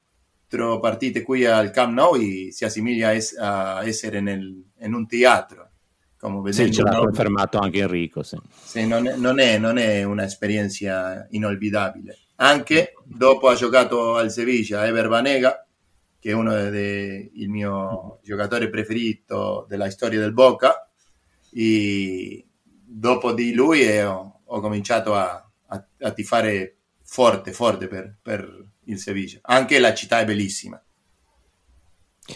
nuestro partite qui al Camp Nou y si assimilia a essere nel, in un teatro. Come vedete, sì, ce l'ha no? confermato anche Enrico. Sì. Sì, non, è, non, è, non è un'esperienza inolvidabile. Anche dopo ha giocato al Sevilla Ever Banega, che è uno dei mio giocatore preferito della storia del Boca, e dopo di lui ho, ho cominciato a, a, a, tifare forte, forte per, per il Sevilla. Anche la città è bellissima.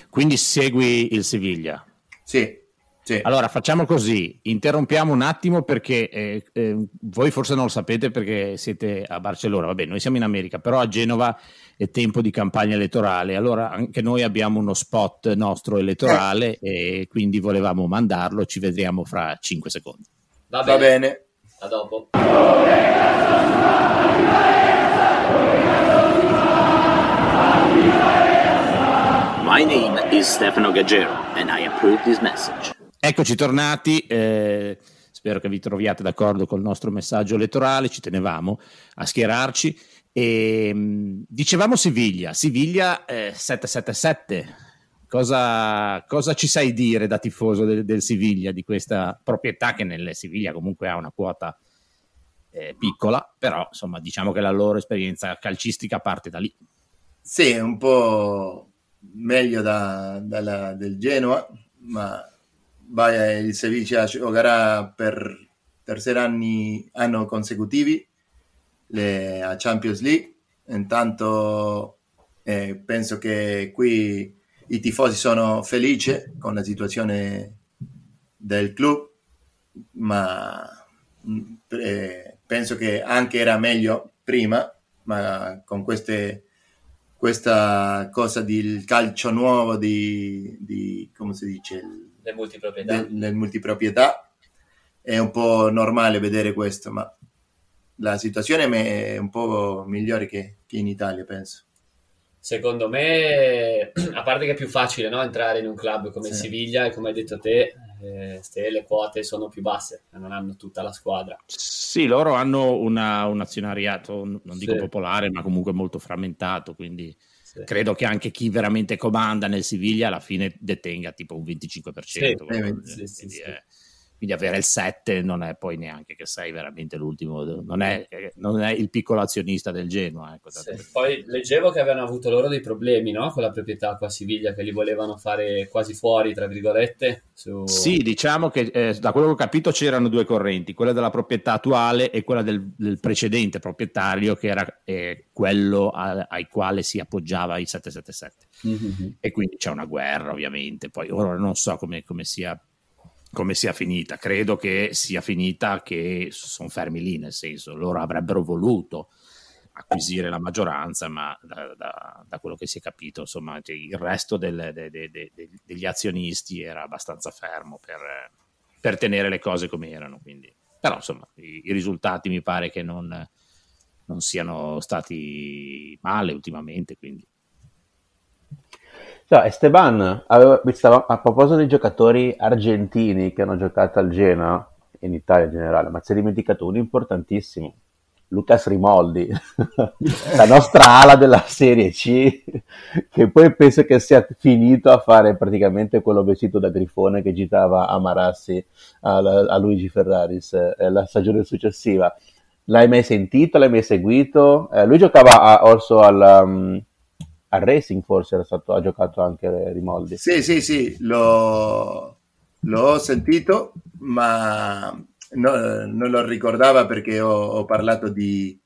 Quindi segui il Siviglia. Sì, sì. Allora facciamo così, interrompiamo un attimo perché eh, eh, voi forse non lo sapete perché siete a Barcellona, vabbè noi siamo in America, però a Genova è tempo di campagna elettorale, allora anche noi abbiamo uno spot nostro elettorale eh. e quindi volevamo mandarlo, ci vedremo fra 5 secondi. Va bene. Va bene. A dopo. My name is Stefano Gaggero and I approve this message. Eccoci tornati. Eh, spero che vi troviate d'accordo col nostro messaggio elettorale. Ci tenevamo a schierarci. E, ehm, dicevamo Siviglia, Siviglia eh, 777. Cosa, cosa, ci sai dire da tifoso del, del, Siviglia di questa proprietà che nel Siviglia comunque ha una quota eh, piccola, però insomma diciamo che la loro esperienza calcistica parte da lì. Sì, è un po' meglio da, dalla, del Genoa, ma Baia il Sevilla giocherà per terzo anno consecutivi a Champions League. Intanto eh, penso che qui i tifosi sono felici con la situazione del club, ma mm, eh, penso che anche era meglio prima, ma con queste questa cosa del calcio nuovo di, di, come si dice le multiproprietà. De, le multiproprietà è un po' normale vedere questo ma la situazione è un po' migliore che, che in Italia penso secondo me <clears throat> a parte che è più facile no? entrare in un club come sì. Siviglia e come hai detto te eh, le quote sono più basse, eh, non hanno tutta la squadra. Sì, loro hanno una, un azionariato, non dico sì. popolare, ma comunque molto frammentato, quindi sì. credo che anche chi veramente comanda nel Siviglia alla fine detenga tipo un 25%. Eh, sì, sì. eh, quindi avere il 7 non è poi neanche che sei veramente l'ultimo, non è, mm. non è il piccolo azionista del Genoa. Ecco, sì, poi leggevo che avevano avuto loro dei problemi no? con la proprietà qua a Siviglia, che li volevano fare quasi fuori, tra virgolette. Su... Sì, diciamo che eh, da quello che ho capito c'erano due correnti, quella della proprietà attuale e quella del, del precedente proprietario, che era eh, quello a, ai quali si appoggiava il 777. Mm-hmm. E quindi c'è una guerra, ovviamente. Poi ora non so come, come sia come sia finita. Credo che sia finita che sono fermi lì, nel senso loro avrebbero voluto acquisire la maggioranza, ma da, da, da quello che si è capito, insomma, cioè, il resto del, de, de, de, degli azionisti era abbastanza fermo per, per tenere le cose come erano. Quindi. Però insomma, i, i risultati mi pare che non, non siano stati male ultimamente. Quindi. No, Esteban, avevo, stavo, a proposito dei giocatori argentini che hanno giocato al Genoa, in Italia in generale, ma si è dimenticato uno importantissimo, Lucas Rimoldi, <laughs> la nostra ala della Serie C, che poi penso che sia finito a fare praticamente quello vestito da grifone che citava Amarassi a, a Luigi Ferraris eh, la stagione successiva. L'hai mai sentito? L'hai mai seguito? Eh, lui giocava a, also al, um, al Racing forse era stato, ha giocato anche Rimoldi. Sì, sì, sì, l'ho, l'ho sentito, ma no, non lo ricordava perché ho, ho parlato di,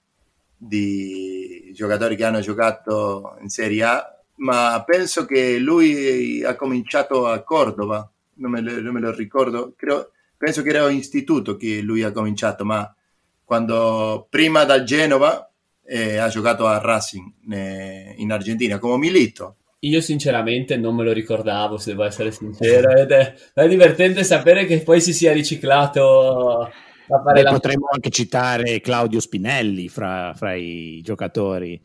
di, giocatori che hanno giocato in Serie A, ma penso che lui ha cominciato a Cordova, non me lo, non me lo ricordo, Creo, penso che era un istituto che lui ha cominciato, ma quando prima dal Genova eh, ha giocato a Racing eh, in Argentina come Milito. Io sinceramente non me lo ricordavo, se devo essere sincero, ed è, è divertente sapere che poi si sia riciclato a fare Beh, la... Potremmo anche citare Claudio Spinelli fra, fra i giocatori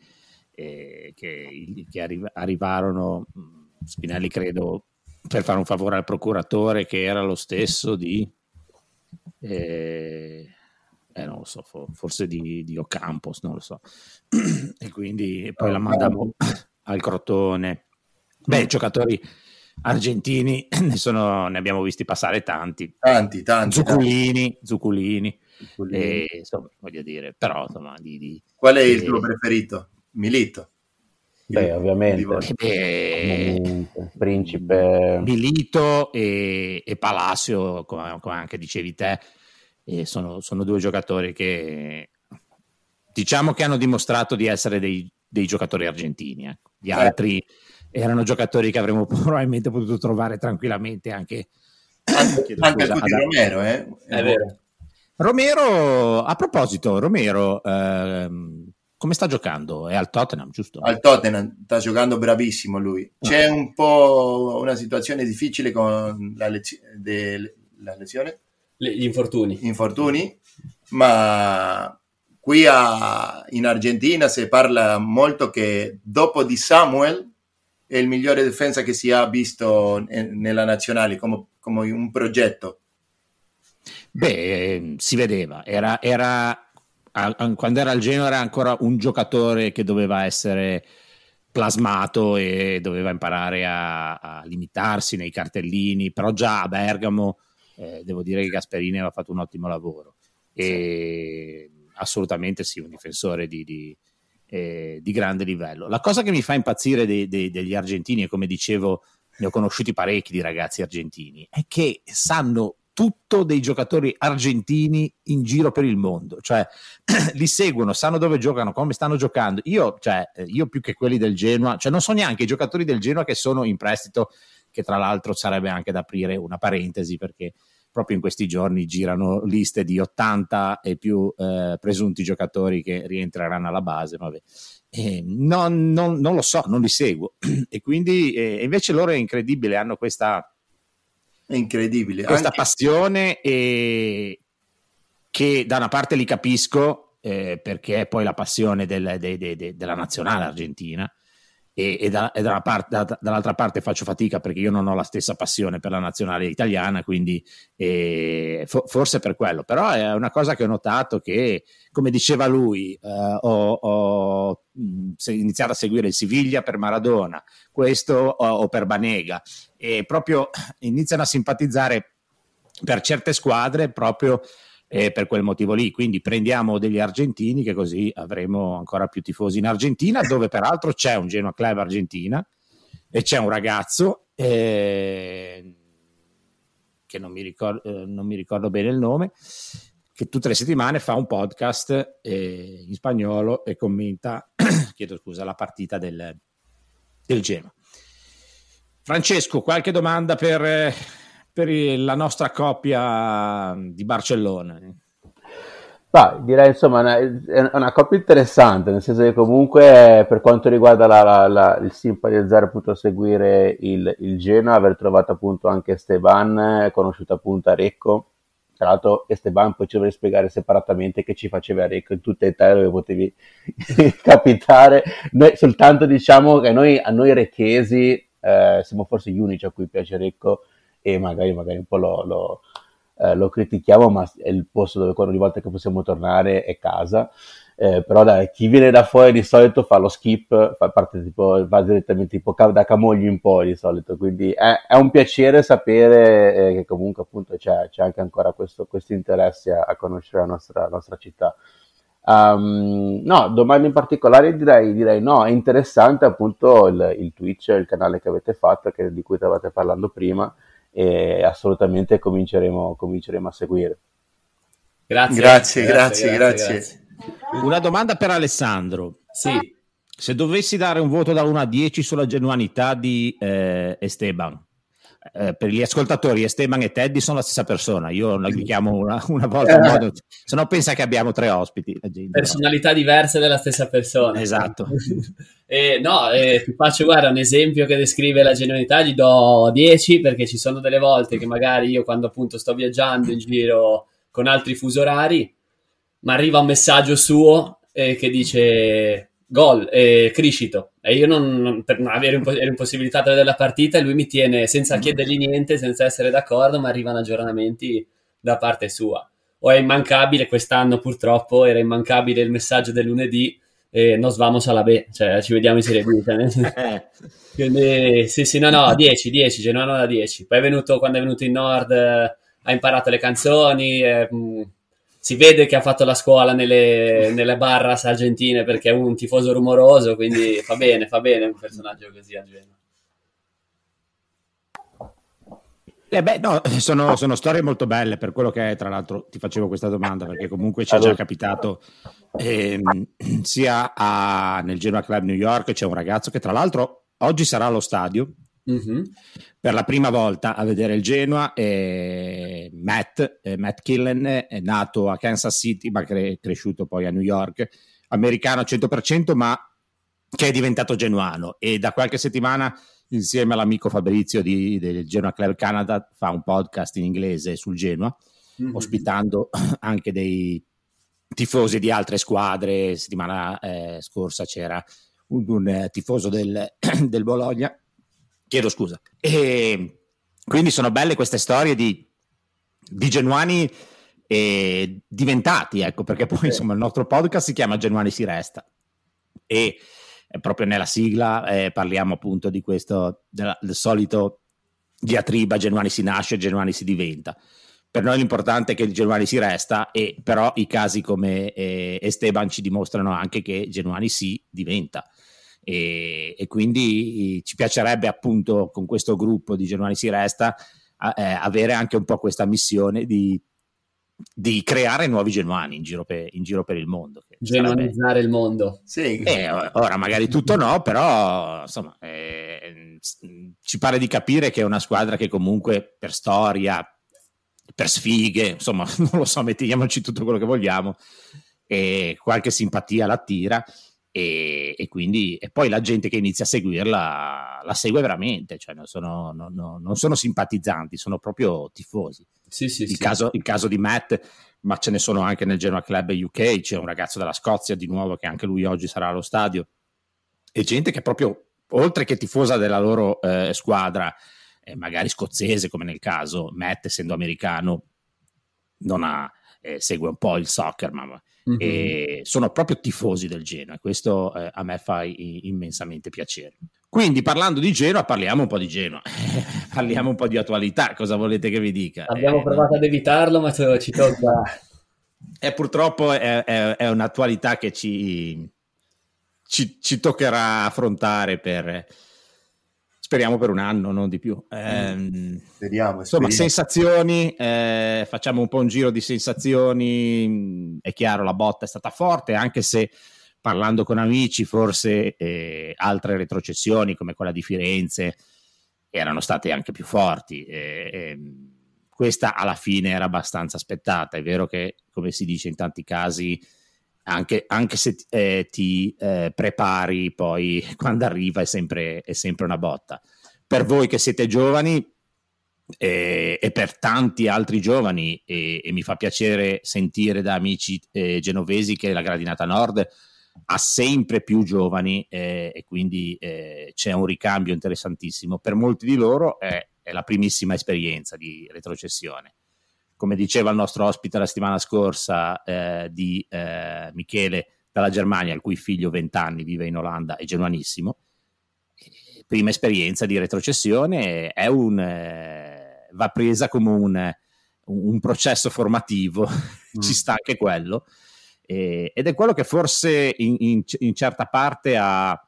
eh, che, che arri- arrivarono, mm, Spinelli credo, per fare un favore al procuratore che era lo stesso di... Eh, eh, non lo so, forse di, di Ocampos, non lo so. <clears throat> e quindi poi ah, la mandano <clears throat> al Crotone. Beh, giocatori argentini <clears throat> ne, sono, ne abbiamo visti passare tanti. Tanti, tanti. Zuculini, tanti. Zuculini. E, insomma, voglio dire, però insomma... Di, di, Qual è il eh, tuo preferito? Milito? Beh, ovviamente. Beh, Principe. Milito e, e Palacio, come, come, anche dicevi te, e sono, sono due giocatori che diciamo che hanno dimostrato di essere dei, dei giocatori argentini. Eh. Gli altri eh. erano giocatori che avremmo <laughs> probabilmente potuto trovare tranquillamente anche, anche, anche <coughs> scusa, ad... Romero. Eh? È vero. Romero, a proposito, Romero, ehm, come sta giocando? È al Tottenham, giusto? Al Tottenham, sta giocando bravissimo lui. Ah. C'è un po' una situazione difficile con la, lez- de- la lezione gli infortuni. infortuni. ma qui a, in Argentina si parla molto che dopo di Samuel è il migliore difensa che si ha visto nella nazionale come, come un progetto. Beh, ehm, si vedeva, era, era quando era al Genoa era ancora un giocatore che doveva essere plasmato e doveva imparare a, a limitarsi nei cartellini, però già a Bergamo eh, devo dire che Gasperini aveva fatto un ottimo lavoro e sì. assolutamente sì, un difensore di, di, eh, di, grande livello. La cosa che mi fa impazzire de, de, degli argentini, e come dicevo ne ho conosciuti parecchi di ragazzi argentini, è che sanno tutto dei giocatori argentini in giro per il mondo, cioè <clears throat> li seguono, sanno dove giocano, come stanno giocando. Io, cioè, eh, io più che quelli del Genoa, cioè non so neanche i giocatori del Genoa che sono in prestito, che tra l'altro sarebbe anche da aprire una parentesi perché proprio in questi giorni girano liste di 80 e più eh, presunti giocatori che rientreranno alla base. Eh, non, non, non, lo so, non li seguo. <clears throat> e quindi eh, invece loro è incredibile, hanno questa, è incredibile. questa Anche... passione e che da una parte li capisco eh, perché è poi la passione del, de, de, de, della nazionale argentina e, e, da, e dalla part, da, dall'altra parte faccio fatica perché io non ho la stessa passione per la nazionale italiana, quindi eh, fo, forse per quello, però è una cosa che ho notato che, come diceva lui, eh, ho, ho iniziato a seguire il Siviglia per Maradona, questo o, o per Banega, e proprio eh, iniziano a simpatizzare per certe squadre proprio eh, per quel motivo lì. Quindi prendiamo degli argentini che così avremo ancora più tifosi in Argentina, <laughs> dove peraltro c'è un Genoa Club Argentina e c'è un ragazzo eh, che non mi, ricordo, eh, non mi, ricordo, bene il nome, che tutte le settimane fa un podcast eh, in spagnolo e commenta, <clears throat> chiedo scusa, la partita del, del Genoa. Francesco, qualche domanda per eh, per la nostra coppia di Barcellona. No, direi insomma è una, coppia interessante, nel senso che comunque eh, per quanto riguarda la, la, la, il simpatizzare appunto a seguire il, il Genoa, aver trovato appunto anche Esteban, eh, conosciuto appunto a Recco, tra l'altro Esteban poi ci dovrei spiegare separatamente che ci faceva Recco in tutta Italia dove potevi <laughs> capitare, noi, soltanto diciamo che noi, a noi recchesi eh, siamo forse gli unici a cui piace Recco, e magari, magari un po' lo, lo, eh, lo, critichiamo, ma è il posto dove ogni volta che possiamo tornare è casa. Eh, però dai, chi viene da fuori di solito fa lo skip, fa parte tipo, va direttamente tipo da Camogli in poi di solito, quindi è, è un piacere sapere eh, che comunque appunto c'è, c'è anche ancora questo, questo interesse a, a, conoscere la nostra, la nostra città. Um, no, domande in particolare direi, direi, no, è interessante appunto il, il, Twitch, il canale che avete fatto, che, di cui stavate parlando prima, e assolutamente cominceremo, cominceremo a seguire. Grazie grazie grazie, grazie, grazie, grazie. Una domanda per Alessandro. Sì. Se dovessi dare un voto da 1 a 10 sulla genuanità di eh, Esteban, eh, per gli ascoltatori Esteban e Teddy sono la stessa persona, io li chiamo una, una volta, eh. modo, se no pensa che abbiamo tre ospiti. Gente, Personalità no. diverse della stessa persona. Esatto. <laughs> e, eh, no, eh, ti faccio guarda un esempio che descrive la genuinità, gli do 10 perché ci sono delle volte che magari io quando appunto sto viaggiando in giro con altri fusi orari, ma arriva un messaggio suo che dice gol e Criscito. E io non, non per, ero, impo- ero impossibilitata della partita e lui mi tiene senza mm. chiedergli niente, senza essere d'accordo, ma arrivano aggiornamenti da parte sua. O è immancabile quest'anno purtroppo, era immancabile il messaggio del lunedì, eh, nos vamos alla B, cioè ci vediamo in Serie B. Cioè, eh. Quindi sì, sì, no, no, 10, 10, Genoa da 10. Poi è venuto, quando è venuto in Nord, eh, ha imparato le canzoni, eh, si vede che ha fatto la scuola nelle, nelle barras argentine perché è un tifoso rumoroso, quindi fa bene, fa bene un personaggio così a Genoa. Eh beh, no, eh, sono, sono, storie molto belle per quello che è, tra l'altro ti facevo questa domanda perché comunque ci è già capitato ehm, sia a, nel Genoa Club New York c'è un ragazzo che tra l'altro oggi sarà allo stadio Mm-hmm. Per la prima volta a vedere il Genoa, eh, Matt, eh, Matt Killen eh, è nato a Kansas City, ma cre- cresciuto poi a New York, americano al 100%, ma che è diventato genuano e da qualche settimana insieme all'amico Fabrizio di, del Genoa Club Canada fa un podcast in inglese sul Genoa, mm-hmm. ospitando <clears throat> anche dei tifosi di altre squadre. Settimana eh, scorsa c'era un, un eh, tifoso del, <clears throat> del Bologna Chiedo scusa. E quindi sono belle queste storie di, di genuani eh, diventati, ecco, perché poi sì. insomma il nostro podcast si chiama Genuani si resta. E proprio nella sigla eh, parliamo appunto di questo, del, del solito diatriba Genuani si nasce, Genuani si diventa per noi l'importante è che Genuani si resta, e però i casi come eh, Esteban ci dimostrano anche che Genuani si diventa e, e quindi ci piacerebbe appunto con questo gruppo di Genuani si resta a, eh, avere anche un po' questa missione di, di creare nuovi genuani in giro per, in giro per il mondo. Genuanizzare sarebbe... il mondo. Sì. Eh, ora magari tutto no, però insomma eh, ci pare di capire che è una squadra che comunque per storia, per sfighe, insomma <laughs> non lo so, mettiamoci tutto quello che vogliamo e qualche simpatia l'attira. attira e, e, quindi e poi la gente che inizia a seguirla la segue veramente, cioè non sono, non, non sono simpatizzanti, sono proprio tifosi. Sì, sì, il, sì. Caso, il, Caso, di Matt, ma ce ne sono anche nel Genoa Club UK, c'è un ragazzo della Scozia di nuovo che anche lui oggi sarà allo stadio e gente che proprio, oltre che tifosa della loro eh, squadra, eh, magari scozzese come nel caso, Matt essendo americano, non ha, eh, segue un po' il soccer, ma mm-hmm. e sono proprio tifosi del Genoa. Questo eh, a me fa i- immensamente piacere. Quindi parlando di Genoa, parliamo un po' di Genoa, <laughs> parliamo un po' di attualità, cosa volete che vi dica? Abbiamo eh, provato ad evitarlo, ma ce lo ci tocca. È <laughs> eh, purtroppo è, è, è un'attualità che ci, ci, ci toccherà affrontare per, speriamo per un anno, non di più. Eh, speriamo. Insomma, speriamo. sensazioni, eh, facciamo un po' un giro di sensazioni. Mm, è chiaro, la botta è stata forte, anche se parlando con amici, forse eh, altre retrocessioni come quella di Firenze erano state anche più forti. Ehm, questa alla fine era abbastanza aspettata. È vero che, come si dice in tanti casi, anche, anche se eh, ti eh, prepari poi <laughs> quando arriva è sempre, è sempre, una botta. Per voi che siete giovani eh, e per tanti altri giovani, e, mi fa piacere sentire da amici eh, genovesi che la Gradinata Nord ha sempre più giovani eh, e quindi eh, c'è un ricambio interessantissimo. Per molti di loro è, è la primissima esperienza di retrocessione come diceva il nostro ospite la settimana scorsa eh, di eh, Michele dalla Germania, il cui figlio 20 anni vive in Olanda, è genuanissimo. Eh, prima esperienza di retrocessione è un, eh, va presa come un, un processo formativo, <laughs> mm. ci sta anche quello, ed è quello che forse in, in, in certa parte ha,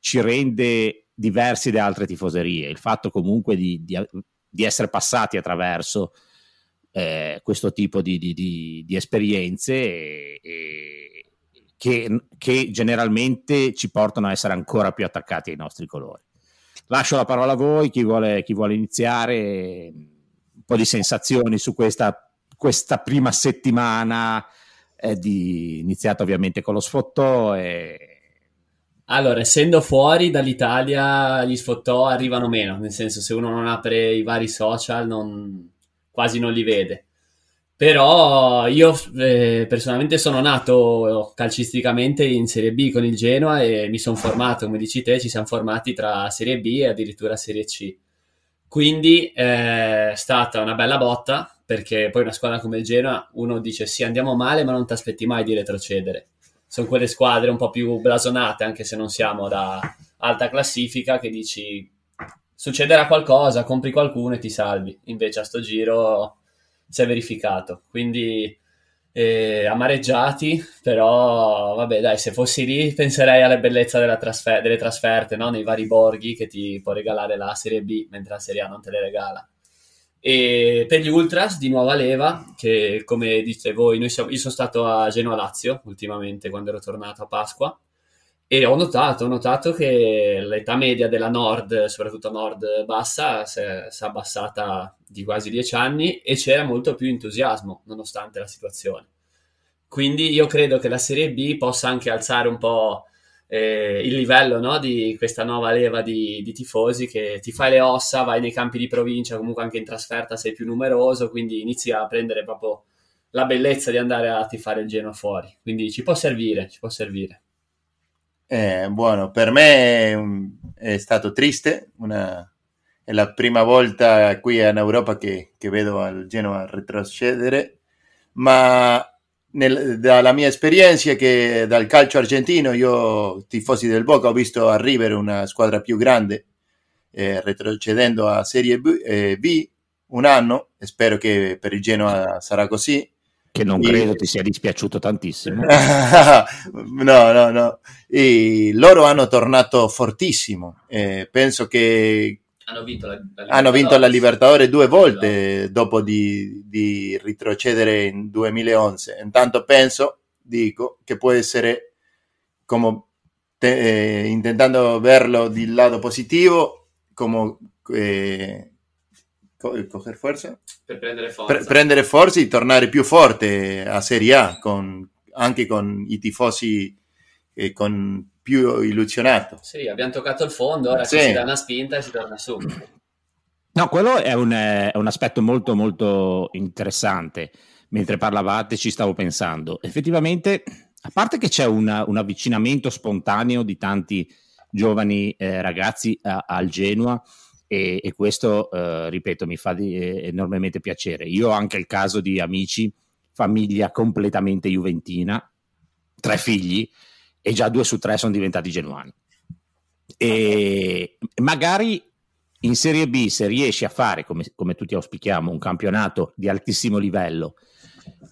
ci rende diversi da altre tifoserie, il fatto comunque di, di, di essere passati attraverso eh, questo tipo di, di, di, di esperienze e, e che, che, generalmente ci portano a essere ancora più attaccati ai nostri colori. Lascio la parola a voi, chi vuole, chi vuole iniziare, un po' di sensazioni su questa, questa prima settimana, eh, di, iniziata ovviamente con lo sfottò. E... Allora, essendo fuori dall'Italia, gli sfottò arrivano meno, nel senso se uno non apre i vari social non, quasi non li vede. Però io eh, personalmente sono nato eh, calcisticamente in Serie B con il Genoa e mi sono formato, come dici te, ci siamo formati tra Serie B e addirittura Serie C. Quindi eh, è stata una bella botta perché poi una squadra come il Genoa uno dice sì andiamo male ma non ti aspetti mai di retrocedere. Sono quelle squadre un po' più blasonate anche se non siamo da alta classifica che dici succederà qualcosa, compri qualcuno e ti salvi. Invece a sto giro si è verificato. Quindi eh, amareggiati, però vabbè dai, se fossi lì penserei alla bellezza trasfer- delle trasferte, no? nei vari borghi che ti può regalare la Serie B, mentre la Serie A non te le regala. E per gli Ultras di Nuova Leva, che come dite voi, siamo, io sono stato a Genoa Lazio ultimamente quando ero tornato a Pasqua e ho notato, ho notato che l'età media della nord, soprattutto nord bassa, si è, abbassata di quasi dieci anni e c'era molto più entusiasmo nonostante la situazione. Quindi io credo che la Serie B possa anche alzare un po' eh, il livello no? di questa nuova leva di, di, tifosi che ti fai le ossa, vai nei campi di provincia, comunque anche in trasferta sei più numeroso, quindi inizi a prendere proprio la bellezza di andare a tifare il Genoa fuori. Quindi ci può servire, ci può servire. Eh, buono, per me è, è stato triste, una, è la prima volta qui in Europa che, che vedo il Genoa retrocedere, ma nel, dalla mia esperienza che dal calcio argentino io tifosi del Boca ho visto a River una squadra più grande eh, retrocedendo a Serie B, eh, B un anno, spero che per il Genoa sarà così che non e... credo ti sia dispiaciuto tantissimo. <laughs> no, no, no. E loro hanno tornato fortissimo. Eh, penso che hanno vinto la, la Libertadores due volte dopo di, di retrocedere in 2011. Intanto penso, dico, che può essere come eh, intentando verlo del lato positivo, come eh, co- coger forza? Per prendere forza. Per prendere forza e tornare più forte a Serie A, con, anche con i tifosi eh, con più illusionato. Sì, abbiamo toccato il fondo, ora sì. si dà una spinta e si torna su. No, quello è un, è un aspetto molto molto interessante. Mentre parlavate ci stavo pensando. Effettivamente, a parte che c'è una, un avvicinamento spontaneo di tanti giovani eh, ragazzi a, al Genoa, e, e questo, eh, ripeto, mi fa di, eh, enormemente piacere. Io ho anche il caso di amici, famiglia completamente juventina, tre <laughs> figli e già due su tre sono diventati genuani. E magari in Serie B, se riesci a fare, come, come tutti auspichiamo, un campionato di altissimo livello,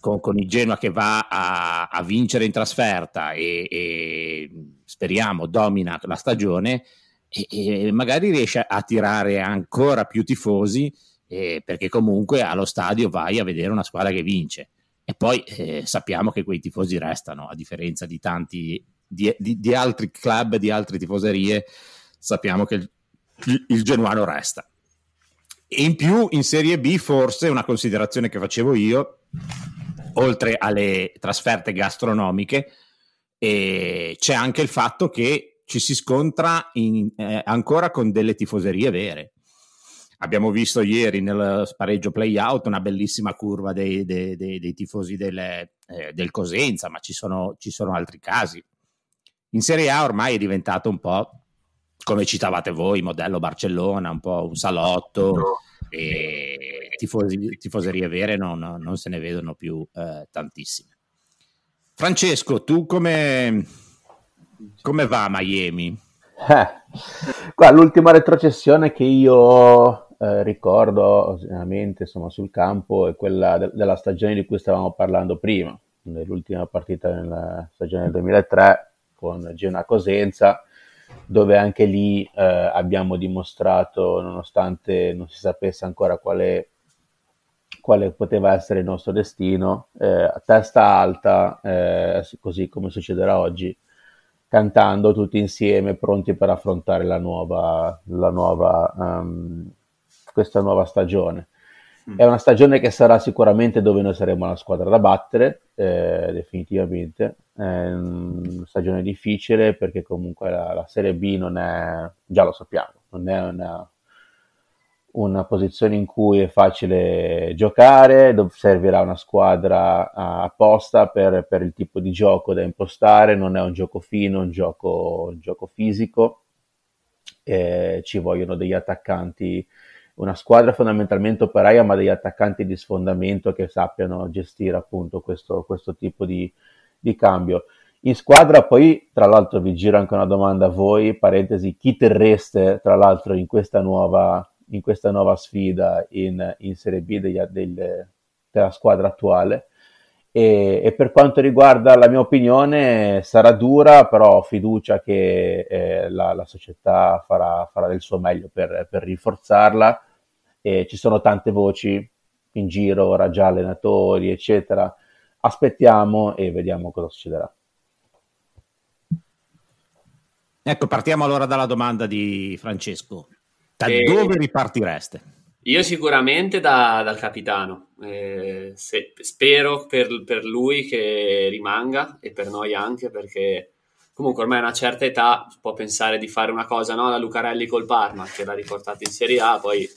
con, con il Genoa che va a, a vincere in trasferta e, e, speriamo domina la stagione, e, e magari riesce a tirare ancora più tifosi eh, perché comunque allo stadio vai a vedere una squadra che vince e poi eh, sappiamo che quei tifosi restano a differenza di tanti di, di, di altri club di altre tifoserie sappiamo che il, il, genuano resta e in più in Serie B forse una considerazione che facevo io oltre alle trasferte gastronomiche eh, c'è anche il fatto che ci si scontra in, eh, ancora con delle tifoserie vere. Abbiamo visto ieri nel spareggio play-out una bellissima curva dei, dei, dei, dei tifosi delle, eh, del Cosenza, ma ci sono, ci sono altri casi. In Serie A ormai è diventato un po', come citavate voi, modello Barcellona, un po' un salotto. e tifosi, tifoserie vere non, non, se ne vedono più eh, tantissime. Francesco, tu come, come va Miami? Eh, qua, l'ultima retrocessione che io eh, ricordo ovviamente insomma, sul campo è quella de- della stagione di cui stavamo parlando prima, nell'ultima partita della stagione del 2003 con Gena Cosenza, dove anche lì eh, abbiamo dimostrato, nonostante non si sapesse ancora quale, quale poteva essere il nostro destino, eh, a testa alta, eh, così come succederà oggi, cantando tutti insieme, pronti per affrontare la nuova, la nuova, um, questa nuova stagione. Mm. È una stagione che sarà sicuramente dove noi saremo la squadra da battere, eh, definitivamente. È mm, una stagione difficile perché comunque la, la Serie B non è, già lo sappiamo, non è una, una posizione in cui è facile giocare, servirà una squadra apposta per, per, il tipo di gioco da impostare, non è un gioco fino, un gioco, un gioco fisico, eh, ci vogliono degli attaccanti, una squadra fondamentalmente operaia, ma degli attaccanti di sfondamento che sappiano gestire appunto questo, questo tipo di, di cambio. In squadra poi, tra l'altro vi giro anche una domanda a voi, parentesi, chi terreste tra l'altro in questa nuova in questa nuova sfida in, in Serie B degli, del, della squadra attuale. E, e, per quanto riguarda la mia opinione, sarà dura, però ho fiducia che eh, la, la, società farà, farà, del suo meglio per, per rinforzarla. E ci sono tante voci in giro, ora già allenatori, eccetera. Aspettiamo e vediamo cosa succederà. Ecco, partiamo allora dalla domanda di Francesco. Da e... dove ripartireste? Io sicuramente da, dal capitano, eh, se, spero per, per, lui che rimanga e per noi anche perché comunque ormai a una certa età può pensare di fare una cosa, no? La Lucarelli col Parma che l'ha riportata in Serie A, poi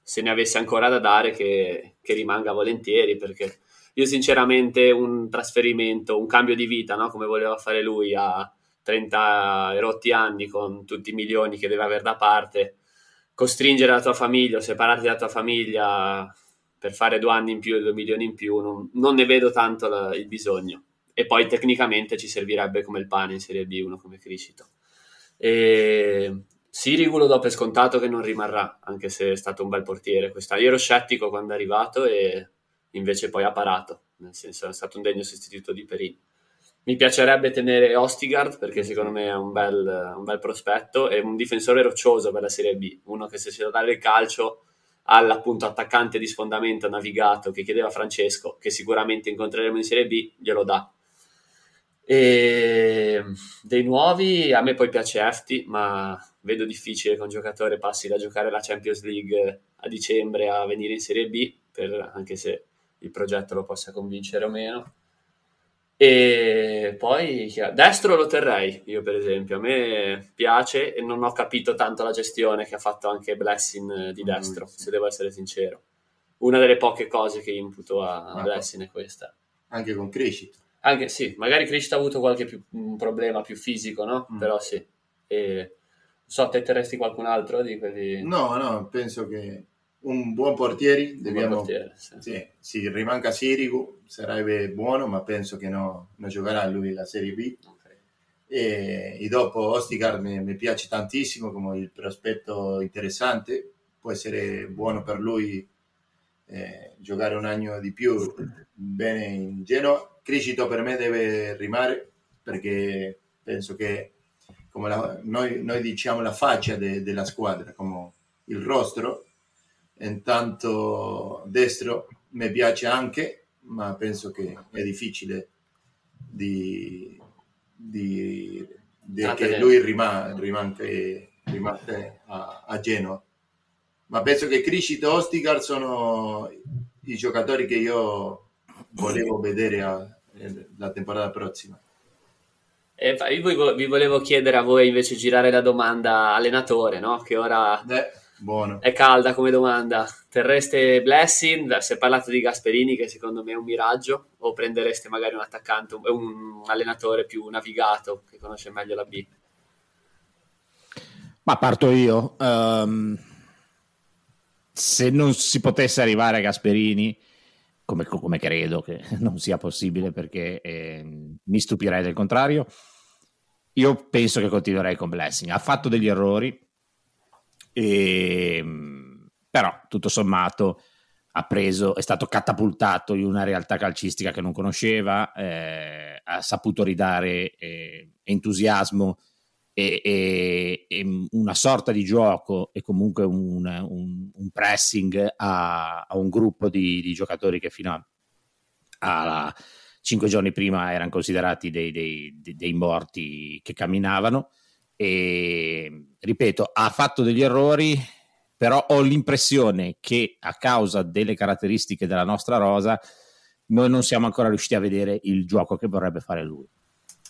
se ne avesse ancora da dare che, che rimanga volentieri perché io sinceramente un trasferimento, un cambio di vita, no? Come voleva fare lui a 30 e rotti anni con tutti i milioni che deve avere da parte costringere la tua famiglia o separarti dalla tua famiglia per fare due anni in più e due milioni in più, non, non ne vedo tanto la, il bisogno. E poi tecnicamente ci servirebbe come il pane in Serie B1 come crescita. E Sirigu lo do scontato che non rimarrà, anche se è stato un bel portiere quest'anno. Io ero scettico quando è arrivato e invece poi ha parato, nel senso è stato un degno sostituto di Perini. Mi piacerebbe tenere Ostigard perché secondo me è un bel, un bel prospetto e un difensore roccioso per la Serie B, uno che se c'è da dare il calcio all'appunto attaccante di sfondamento navigato che chiedeva Francesco, che sicuramente incontreremo in Serie B, glielo dà. E ehm, dei nuovi, a me poi piace Efti, ma vedo difficile che un giocatore passi da giocare la Champions League a dicembre a venire in Serie B, per, anche se il progetto lo possa convincere o meno. E poi destro lo terrei io, per esempio. A me piace e non ho capito tanto la gestione che ha fatto anche Blessing eh, di mm, destro, mm-hmm. se devo essere sincero. Una delle poche cose che imputo a ah, Blessing è questa. Anche con crescita. Anche sì, magari crescita ha avuto qualche più, problema più fisico, no? Mm. Però sì. E, so, te terresti qualcun altro di quelli? No, no, penso che un buon portiere, dobbiamo, buon portiere, sì. Sì, si rimanca Sirigu sarebbe buono, ma penso che no, non giocherà lui la Serie B. E, e, dopo Ostigar mi, mi, piace tantissimo come il prospetto interessante, può essere buono per lui eh, giocare un anno di più bene in Genoa. Crisito per me deve rimare perché penso che come la, noi, noi, diciamo la faccia de, della squadra, come il rostro, intanto destro mi piace anche, ma penso che è difficile di, di, di che lui rimane, a, a Genoa. Ma penso che Criscita e Ostigar sono i giocatori che io volevo vedere a, la temporada prossima. Eh, vi, volevo chiedere a voi invece girare la domanda allenatore, no? che ora... Beh Buono. È calda come domanda. Terreste Blessing, si è parlato di Gasperini che secondo me è un miraggio, o prendereste magari un attaccante, un allenatore più navigato che conosce meglio la B? Ma parto io. Um, se non si potesse arrivare a Gasperini, come, come credo che <laughs> non sia possibile perché eh, mi stupirei del contrario, io penso che continuerei con Blessing. Ha fatto degli errori e, ehm, però tutto sommato ha preso, è stato catapultato in una realtà calcistica che non conosceva, eh, ha saputo ridare eh, entusiasmo e, e, e, una sorta di gioco e comunque un, un, un pressing a, a, un gruppo di, di giocatori che fino a, a, cinque giorni prima erano considerati dei, dei, dei morti che camminavano e ehm, ripeto, ha fatto degli errori, però ho l'impressione che a causa delle caratteristiche della nostra rosa noi non siamo ancora riusciti a vedere il gioco che vorrebbe fare lui.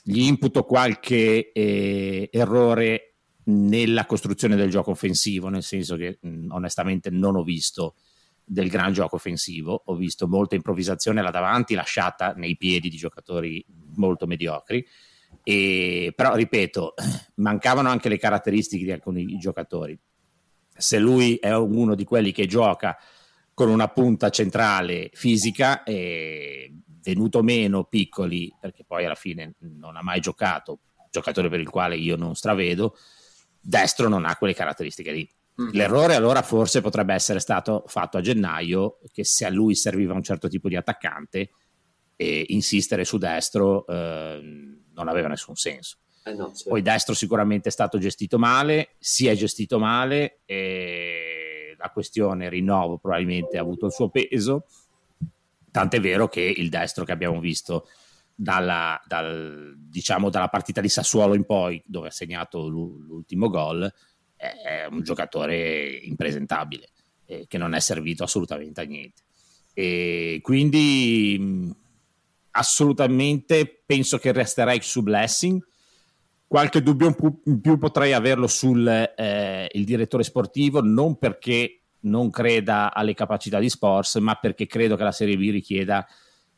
Gli imputo qualche eh, errore nella costruzione del gioco offensivo, nel senso che mh, onestamente non ho visto del gran gioco offensivo, ho visto molta improvvisazione là davanti, lasciata nei piedi di giocatori molto mediocri e, però ripeto, <clears throat> mancavano anche le caratteristiche di alcuni giocatori. Se lui è uno di quelli che gioca con una punta centrale fisica, è venuto meno Piccoli, perché poi alla fine non ha mai giocato, giocatore per il quale io non stravedo, destro non ha quelle caratteristiche lì. Mm-hmm. L'errore allora forse potrebbe essere stato fatto a gennaio, che se a lui serviva un certo tipo di attaccante, e insistere su destro... Eh, non aveva nessun senso. Eh no, certo. Poi destro sicuramente è stato gestito male, si è gestito male e la questione rinnovo probabilmente ha avuto il suo peso, tant'è vero che il destro che abbiamo visto dalla, dal, diciamo, dalla partita di Sassuolo in poi, dove ha segnato l'ultimo gol, è un giocatore impresentabile, eh, che non è servito assolutamente a niente. E quindi assolutamente penso che resterei su Blessing. Qualche dubbio in più potrei averlo sul eh, direttore sportivo, non perché non creda alle capacità di Sports, ma perché credo che la Serie B richieda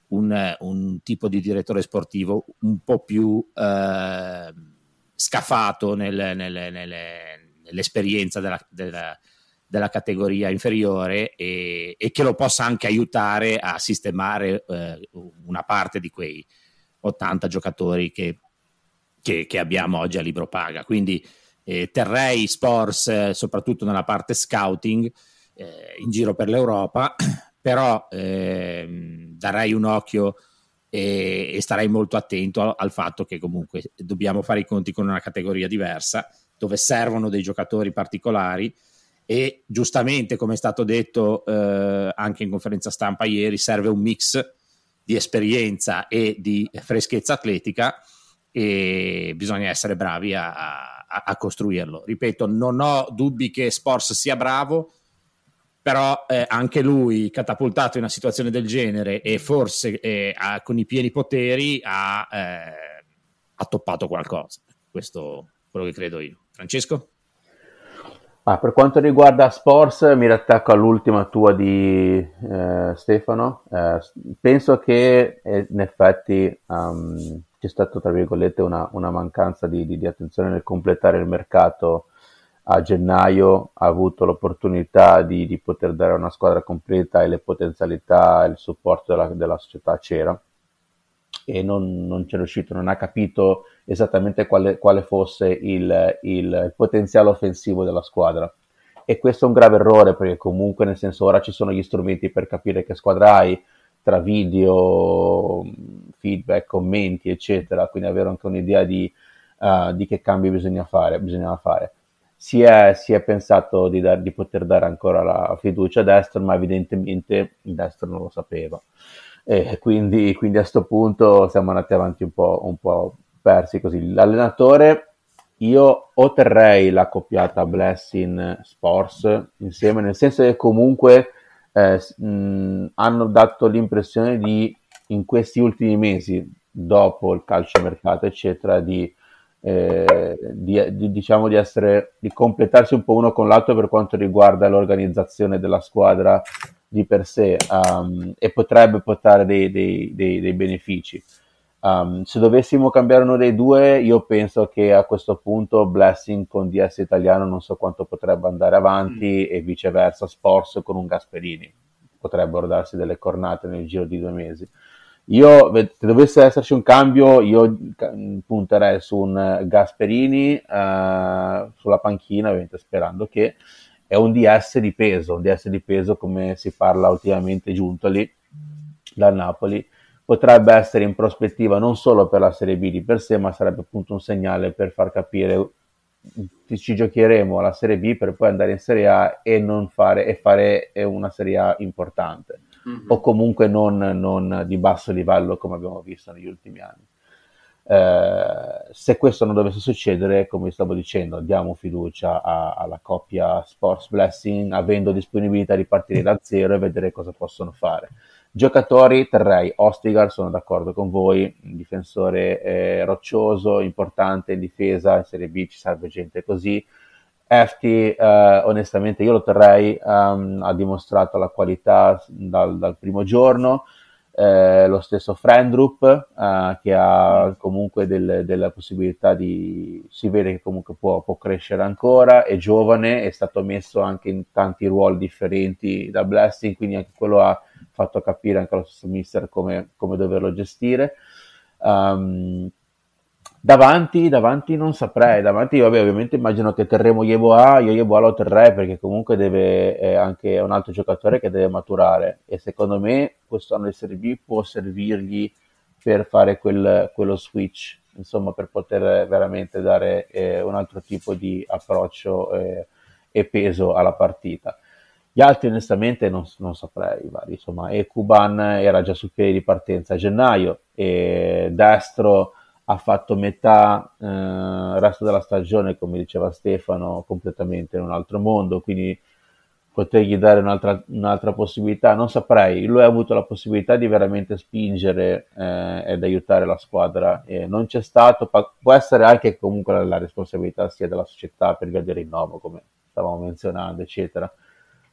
un, un tipo di direttore sportivo un po' più eh, scafato nel, nel, nel, nell'esperienza della, della, della categoria inferiore e, e, che lo possa anche aiutare a sistemare eh, una parte di quei 80 giocatori che, che, che abbiamo oggi a libro paga. Quindi eh, terrei Sports, eh, soprattutto nella parte scouting, eh, in giro per l'Europa, <clears throat> però ehm, darei un occhio e, e starei molto attento al, al fatto che comunque dobbiamo fare i conti con una categoria diversa, dove servono dei giocatori particolari e giustamente, come è stato detto eh, anche in conferenza stampa ieri, serve un mix di esperienza e di freschezza atletica e bisogna essere bravi a, a, a costruirlo. Ripeto, non ho dubbi che Sports sia bravo, però eh, anche lui catapultato in una situazione del genere e forse eh, ha, con i pieni poteri ha, eh, ha toppato qualcosa. Questo è quello che credo io. Francesco? Ah, per quanto riguarda Sports, mi riattacco all'ultima tua di eh, Stefano. Eh, penso che eh, in effetti um, c'è stata, tra virgolette, una, una mancanza di, di, di, attenzione nel completare il mercato a gennaio. Ha avuto l'opportunità di, di poter dare una squadra completa e le potenzialità e il supporto della, della società c'era e non, non c'è riuscito, non ha capito esattamente quale, quale fosse il, il potenziale offensivo della squadra e questo è un grave errore perché comunque nel senso ora ci sono gli strumenti per capire che squadra hai tra video, feedback, commenti eccetera, quindi avere anche un'idea di, uh, di che cambi bisogna fare, bisognava fare. Si è, si è pensato di, dar, di, poter dare ancora la fiducia a Destro, ma evidentemente Destro non lo sapeva e quindi, quindi a questo punto siamo andati avanti un po', un po' persi così. L'allenatore, io otterrei la coppiata Blessing Sports insieme, nel senso che comunque eh, mh, hanno dato l'impressione di, in questi ultimi mesi, dopo il calciomercato, eccetera, di... Eh, di, di, diciamo di, essere, di completarsi un po' uno con l'altro per quanto riguarda l'organizzazione della squadra di per sé um, e potrebbe portare dei, dei, dei, dei benefici. Um, se dovessimo cambiare uno dei due, io penso che a questo punto Blessing con DS italiano non so quanto potrebbe andare avanti mm. e viceversa Sports con un Gasperini. Potrebbero darsi delle cornate nel giro di due mesi. Io, se dovesse esserci un cambio, io punterei su un Gasperini uh, sulla panchina, ovviamente sperando che, è un DS di peso, un DS di peso come si parla ultimamente giunto lì da Napoli, potrebbe essere in prospettiva non solo per la Serie B di per sé, ma sarebbe appunto un segnale per far capire ci giocheremo alla Serie B per poi andare in Serie A e, fare, e fare, una Serie A importante mm-hmm. o comunque non, non di basso livello come abbiamo visto negli ultimi anni. Eh, se questo non dovesse succedere, come stavo dicendo, diamo fiducia a, alla coppia Sports Blessing, avendo disponibilità di partire da zero e vedere cosa possono fare. Giocatori, terrei, Ostigar, sono d'accordo con voi, un difensore eh, roccioso, importante in difesa, in Serie B ci serve gente così. Efti, eh, onestamente, io lo terrei, um, ha dimostrato la qualità dal, dal primo giorno eh, lo stesso Friendrup eh, che ha comunque del, della possibilità di si vede che comunque può, può, crescere ancora è giovane è stato messo anche in tanti ruoli differenti da Blasting quindi anche quello ha fatto capire anche allo stesso mister come, come doverlo gestire um, Davanti, davanti non saprei, davanti vabbè, ovviamente immagino che terremo Yeboa, io Yeboa lo terrei perché comunque deve, è eh, anche un altro giocatore che deve maturare e secondo me questo anno di Serie B può servirgli per fare quel, quello switch, insomma per poter veramente dare eh, un altro tipo di approccio eh, e peso alla partita. Gli altri onestamente non, non saprei, vari, insomma, e Kuban era già sul piede di partenza a gennaio, e Destro ha fatto metà eh, resto della stagione, come diceva Stefano, completamente in un altro mondo, quindi potergli dare un'altra, un'altra possibilità, non saprei, lui ha avuto la possibilità di veramente spingere eh, ed aiutare la squadra, eh, non c'è stato, può essere anche comunque la, la responsabilità sia della società per via del rinnovo, come stavamo menzionando, eccetera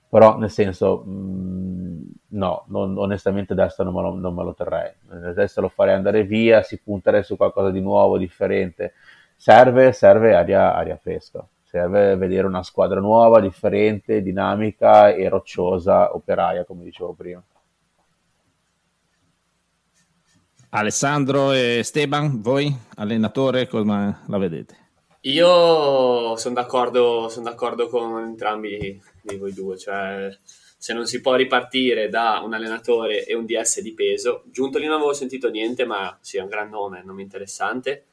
però nel senso mh, mm, no, non, onestamente adesso non me, lo, non me lo terrei adesso lo farei andare via, si punterei su qualcosa di nuovo, differente serve, serve aria, aria fresca serve vedere una squadra nuova, differente, dinamica e rocciosa, operaia come dicevo prima Alessandro e Esteban, voi allenatore come la vedete? Io sono d'accordo, son d'accordo con entrambi di voi due, cioè se non si può ripartire da un allenatore e un DS di peso, giunto lì non avevo sentito niente, ma sì, è un gran nome, è un nome interessante.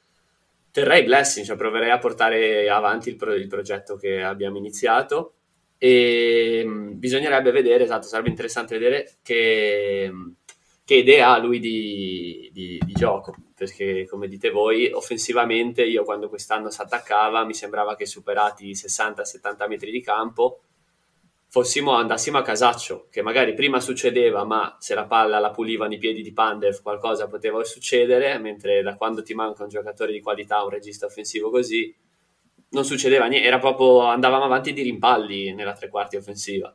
Terrei Blessing, cioè proverei a portare avanti il, pro- il progetto che abbiamo iniziato e mm, bisognerebbe vedere, esatto, sarebbe interessante vedere che, mm, che idea ha lui di, di, di, gioco, perché come dite voi, offensivamente io quando quest'anno si attaccava mi sembrava che superati i 60-70 metri di campo fossimo andassimo a casaccio, che magari prima succedeva, ma se la palla la pulivano i piedi di Pandev qualcosa poteva succedere, mentre da quando ti manca un giocatore di qualità, un regista offensivo così, non succedeva niente, era proprio andavamo avanti di rimpalli nella tre quarti offensiva.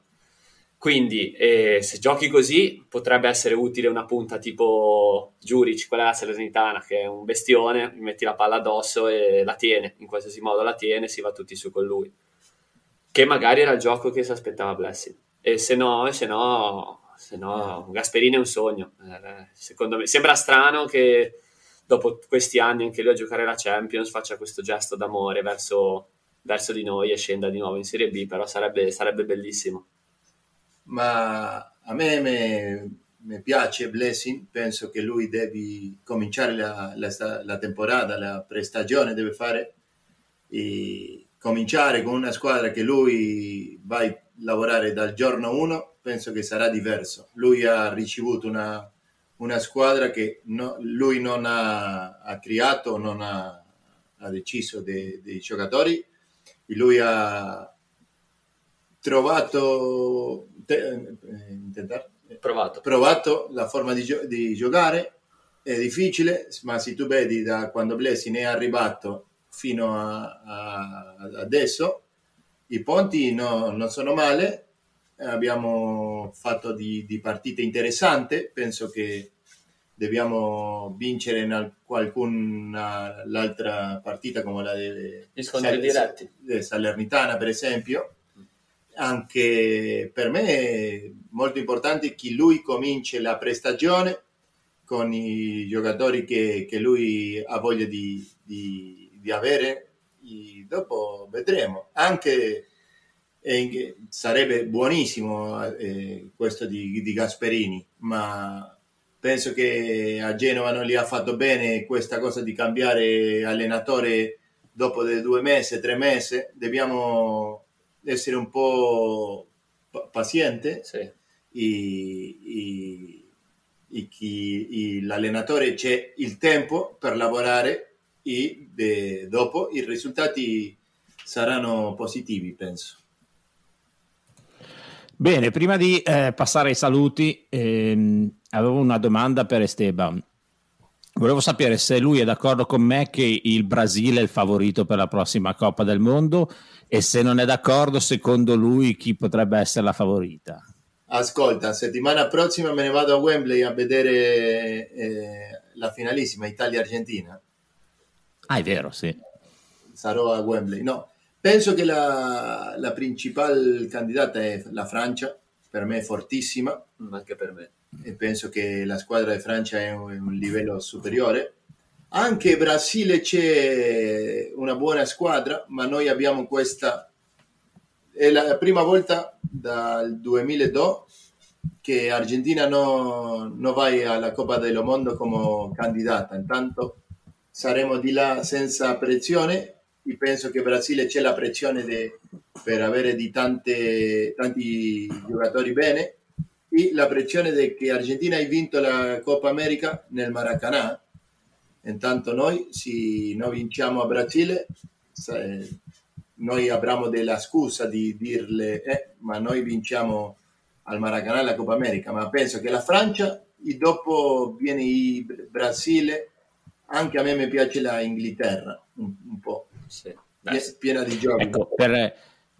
Quindi eh, se giochi così potrebbe essere utile una punta tipo Giuric, quella della Salernitana, che è un bestione, metti la palla addosso e la tiene, in qualsiasi modo la tiene, si va tutti su con lui che magari era il gioco che si aspettava Blessing. E se no, se no, se no Gasperini è un sogno. Eh, secondo me sembra strano che dopo questi anni anche lui a giocare la Champions faccia questo gesto d'amore verso, verso di noi e scenda di nuovo in Serie B, però sarebbe, sarebbe bellissimo. Ma a me mi, piace Blessing, penso che lui deve cominciare la, la, la temporada, la prestagione deve fare. E cominciare con una squadra che lui va a lavorare dal giorno 1, penso che sarà diverso. Lui ha ricevuto una, una squadra che no, lui non ha, ha, creato, non ha, ha deciso dei, dei giocatori, lui ha trovato, te, eh, provato. provato. la forma di, di giocare, è difficile, ma se tu vedi da quando Blessing è arrivato fino a, a adesso. I ponti no, non sono male, abbiamo fatto di, di partite interessanti, penso che dobbiamo vincere in qualcuna partita come la de, de eh, Salernitana per esempio anche per me è molto importante che lui cominci la prestagione con i giocatori che, che lui ha voglia di, di, di avere, i, dopo vedremo. Anche eh, sarebbe buonissimo eh, questo di, di Gasperini, ma penso che a Genova non gli ha fatto bene questa cosa di cambiare allenatore dopo due mesi, tre mesi. Dobbiamo essere un po' pazienti. Sì. l'allenatore c'è il tempo per lavorare e de, dopo i risultati saranno positivi, penso. Bene, prima di eh, passare ai saluti, ehm, avevo una domanda per Esteban. Volevo sapere se lui è d'accordo con me che il Brasile è il favorito per la prossima Coppa del Mondo e se non è d'accordo, secondo lui, chi potrebbe essere la favorita. Ascolta, settimana prossima me ne vado a Wembley a vedere eh, la finalissima Italia-Argentina Ah, è vero, sì. Sarò a Wembley. No, penso che la, la principale candidata è la Francia, per me è fortissima. Mm, anche per me. E penso che la squadra di Francia è un, un livello superiore. Anche Brasile c'è una buona squadra, ma noi abbiamo questa... È la prima volta dal 2002 che Argentina non no va alla Coppa del Mondo come candidata. Intanto saremo di là senza pressione. e penso che Brasile c'è la pressione de, per avere di tante, tanti giocatori bene e la pressione de che l'Argentina ha vinto la Coppa America nel Maracanã. Intanto noi, se non vinciamo a Brasile, eh, noi avremo della scusa di dirle, eh, ma noi vinciamo al Maracanã la Coppa America, ma penso che la Francia e dopo viene il Brasile anche a me mi piace la Inghilterra, un, un po'. Sì, piena di giochi. Ecco, per,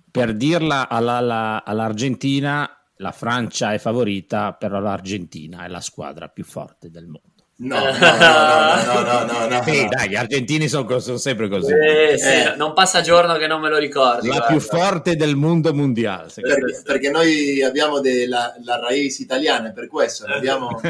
per dirla alla, la, all'Argentina, la Francia è favorita, però l'Argentina è la squadra più forte del mondo. No, no, no, no, no, no, no, sì, no. dai, gli argentini sono, sono sempre così. Eh, sì, eh. Non passa giorno che non me lo ricordo. La guarda. più forte del mondo mondiale. Perché, perché, noi abbiamo della, la raiz italiana, per questo abbiamo... <laughs>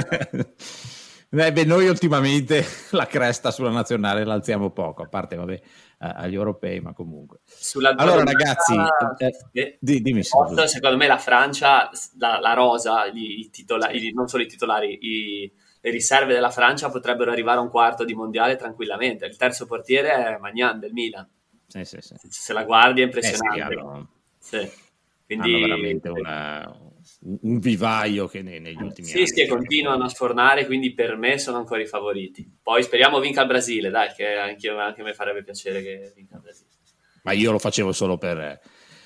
Beh, beh, noi ultimamente <laughs> la cresta sulla nazionale l'alziamo poco, a parte vabbè, agli europei, ma comunque. Sulla allora ragazzi, eh, eh, eh, di, dimmi. Posto, secondo me la Francia, la, la rosa, i, i titolari, i, non solo i titolari, i, le riserve della Francia potrebbero arrivare a un quarto di mondiale tranquillamente. Il terzo portiere è Magnan del Milan. Sì, sì, sì. Se la guardi è impressionante. Eh sì, allora. sì. Quindi, hanno veramente una, un vivaio che ne, negli ultimi sì, anni. Sì, che continuano a sfornare, quindi per me sono ancora i favoriti. Poi speriamo vinca il Brasile, dai, che anche, anche me farebbe piacere che vinca il Brasile. Ma io lo facevo solo per... Eh,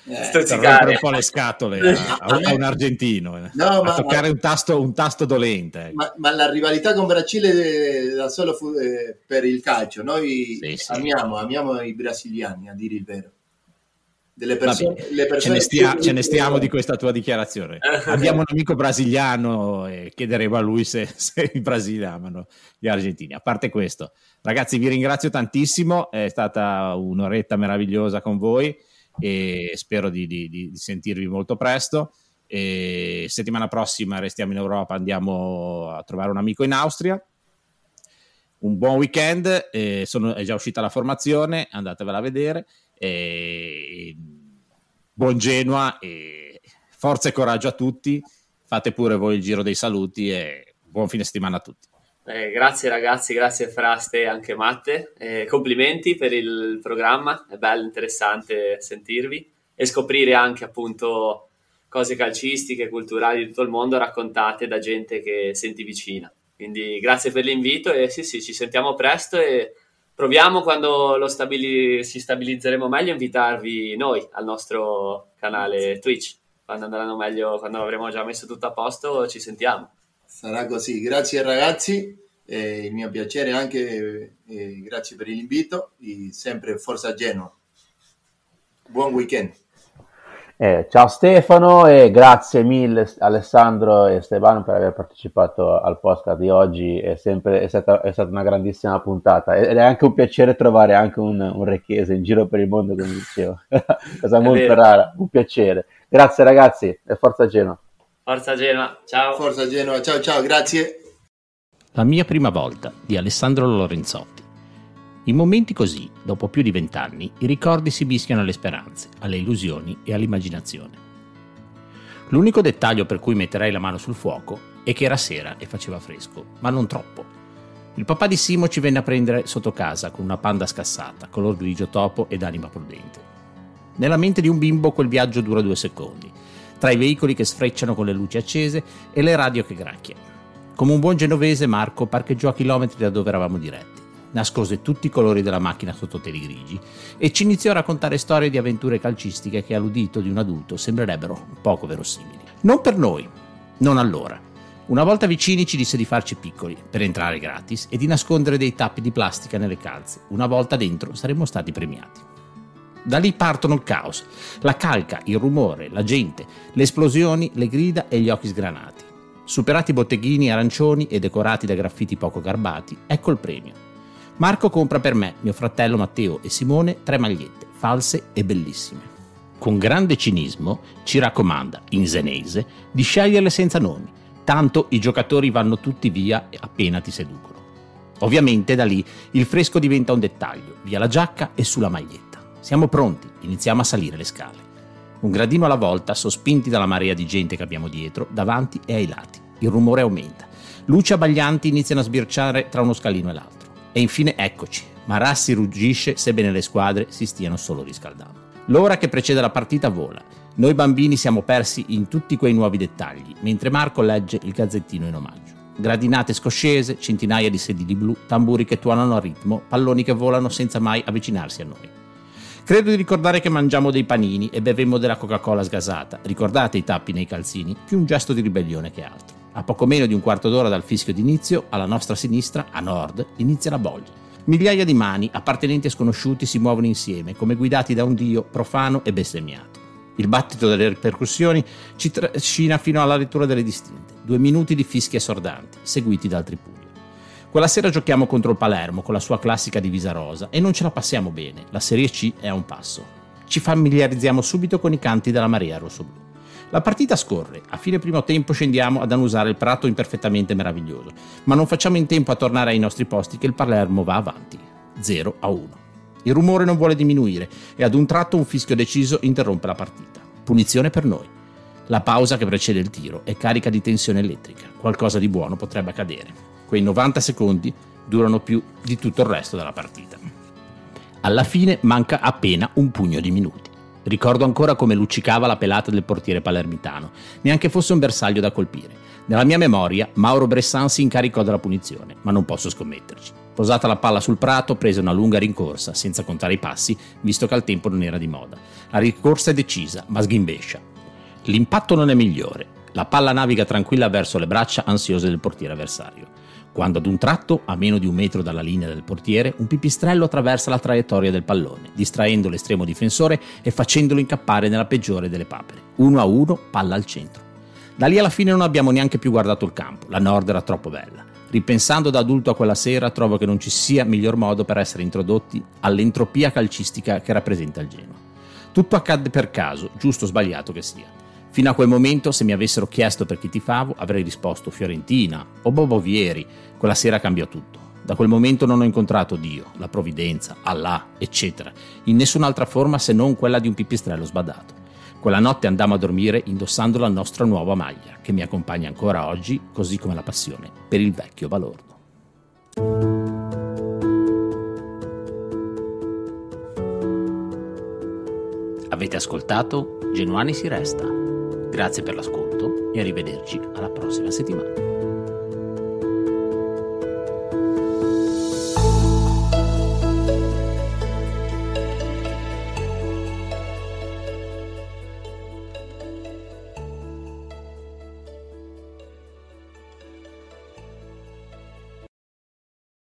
eh per un po' le scatole a, <laughs> a, un argentino eh. no, ma, toccare un tasto, un tasto dolente ecco. ma, ma, la rivalità con Brasile eh, da solo fu, eh, per il calcio noi sì, sì. Amiamo, amiamo i brasiliani a dire il vero delle persone, Vabbè, persone ce, ne stia, ce, ne stiamo di questa tua dichiarazione. <laughs> Abbiamo un amico brasiliano e chiederemo a lui se, <laughs> se in Brasile amano gli argentini. A parte questo, ragazzi, vi ringrazio tantissimo. È stata un'oretta meravigliosa con voi e spero di, di, di sentirvi molto presto. E settimana prossima restiamo in Europa, andiamo a trovare un amico in Austria. Un buon weekend, sono, è già uscita la formazione, andatevela a vedere. Buon Genoa e forza e coraggio a tutti. Fate pure voi il giro dei saluti e buon fine settimana a tutti. Eh, grazie ragazzi, grazie Fraste e anche Matte. Eh, complimenti per il programma, è bello, interessante sentirvi e scoprire anche appunto cose calcistiche, culturali di tutto il mondo raccontate da gente che senti vicina. Quindi grazie per l'invito e sì sì, ci sentiamo presto e proviamo quando stabili- si stabilizzeremo meglio invitarvi noi al nostro canale Twitch. Quando andranno meglio, quando avremo già messo tutto a posto, ci sentiamo. Sarà così. Grazie ragazzi, eh, il mio piacere anche, eh, grazie per l'invito. E sempre Forza Genoa. Buon weekend. Eh, ciao Stefano e grazie mille Alessandro e Stefano per aver partecipato al podcast di oggi, è, sempre, è, stata, è stata, una grandissima puntata ed è anche un piacere trovare anche un, un recchese in giro per il mondo come dicevo, <laughs> cosa molto vero. rara, un piacere. Grazie ragazzi e forza Genoa. Forza Genoa, ciao. Forza Genoa, ciao ciao, grazie. La mia prima volta di Alessandro Lorenzotti. In momenti così, dopo più di vent'anni, i ricordi si mischiano alle speranze, alle illusioni e all'immaginazione. L'unico dettaglio per cui metterei la mano sul fuoco è che era sera e faceva fresco, ma non troppo. Il papà di Simo ci venne a prendere sotto casa con una panda scassata, color grigio topo ed anima prudente. Nella mente di un bimbo quel viaggio dura due secondi, tra i veicoli che sfrecciano con le luci accese e le radio che gracchiano. Come un buon genovese Marco parcheggiò a chilometri da dove eravamo diretti nascose tutti i colori della macchina sotto teli grigi, e ci iniziò a raccontare storie di avventure calcistiche che all'udito di un adulto sembrerebbero poco verosimili. Non per noi, non allora. Una volta vicini ci disse di farci piccoli, per entrare gratis, e di nascondere dei tappi di plastica nelle calze. Una volta dentro saremmo stati premiati. Da lì partono il caos, la calca, il rumore, la gente, le esplosioni, le grida e gli occhi sgranati. Superati botteghini arancioni e decorati da graffiti poco garbati, ecco il premio. Marco compra per me, mio fratello Matteo e Simone tre magliette, false e bellissime. Con grande cinismo ci raccomanda, in senese, di sceglierle senza nomi, tanto i giocatori vanno tutti via appena ti seducono. Ovviamente da lì il fresco diventa un dettaglio, via la giacca e sulla maglietta. Siamo pronti, iniziamo a salire le scale. Un gradino alla volta, sospinti dalla marea di gente che abbiamo dietro, davanti e ai lati. Il rumore aumenta. Luci abbaglianti iniziano a sbirciare tra uno scalino e l'altro. E infine eccoci, Marassi ruggisce sebbene le squadre si stiano solo riscaldando. L'ora che precede la partita vola. Noi bambini siamo persi in tutti quei nuovi dettagli, mentre Marco legge il gazzettino in omaggio. Gradinate scoscese, centinaia di sedili blu, tamburi che tuonano a ritmo, palloni che volano senza mai avvicinarsi a noi. Credo di ricordare che mangiamo dei panini e bevemmo della Coca-Cola sgasata. Ricordate i tappi nei calzini? Più un gesto di ribellione che altro. A poco meno di un quarto d'ora dal fischio d'inizio, alla nostra sinistra, a nord, inizia la bolgia. Migliaia di mani, appartenenti a sconosciuti, si muovono insieme, come guidati da un dio profano e bestemmiato. Il battito delle ripercussioni ci trascina fino alla lettura delle distinte. Due minuti di fischi assordanti, seguiti da altri pugni. Quella sera giochiamo contro il Palermo con la sua classica divisa rosa e non ce la passiamo bene, la Serie C è a un passo. Ci familiarizziamo subito con i canti della Maria Rossoblu. La partita scorre, a fine primo tempo scendiamo ad annusare il prato imperfettamente meraviglioso, ma non facciamo in tempo a tornare ai nostri posti che il Palermo va avanti, 0 a 1. Il rumore non vuole diminuire e ad un tratto un fischio deciso interrompe la partita. Punizione per noi. La pausa che precede il tiro è carica di tensione elettrica, qualcosa di buono potrebbe accadere. Quei 90 secondi durano più di tutto il resto della partita. Alla fine manca appena un pugno di minuti. Ricordo ancora come luccicava la pelata del portiere palermitano, neanche fosse un bersaglio da colpire. Nella mia memoria, Mauro Bressan si incaricò della punizione, ma non posso scommetterci. Posata la palla sul prato, prese una lunga rincorsa, senza contare i passi, visto che al tempo non era di moda. La rincorsa è decisa, ma sghimbescia. L'impatto non è migliore. La palla naviga tranquilla verso le braccia ansiose del portiere avversario quando ad un tratto, a meno di un metro dalla linea del portiere, un pipistrello attraversa la traiettoria del pallone, distraendo l'estremo difensore e facendolo incappare nella peggiore delle papere. 1 a 1, palla al centro. Da lì alla fine non abbiamo neanche più guardato il campo, la Nord era troppo bella. Ripensando da adulto a quella sera, trovo che non ci sia miglior modo per essere introdotti all'entropia calcistica che rappresenta il Genoa. Tutto accadde per caso, giusto o sbagliato che sia. Fino a quel momento, se mi avessero chiesto per chi ti favo, avrei risposto Fiorentina o Bobo Vieri. Quella sera cambiò tutto. Da quel momento non ho incontrato Dio, la provvidenza, Allah, eccetera, in nessun'altra forma se non quella di un pipistrello sbadato. Quella notte andammo a dormire indossando la nostra nuova maglia, che mi accompagna ancora oggi, così come la passione per il vecchio Balordo. Avete ascoltato Genuani si resta. Grazie per l'ascolto e arrivederci alla prossima settimana.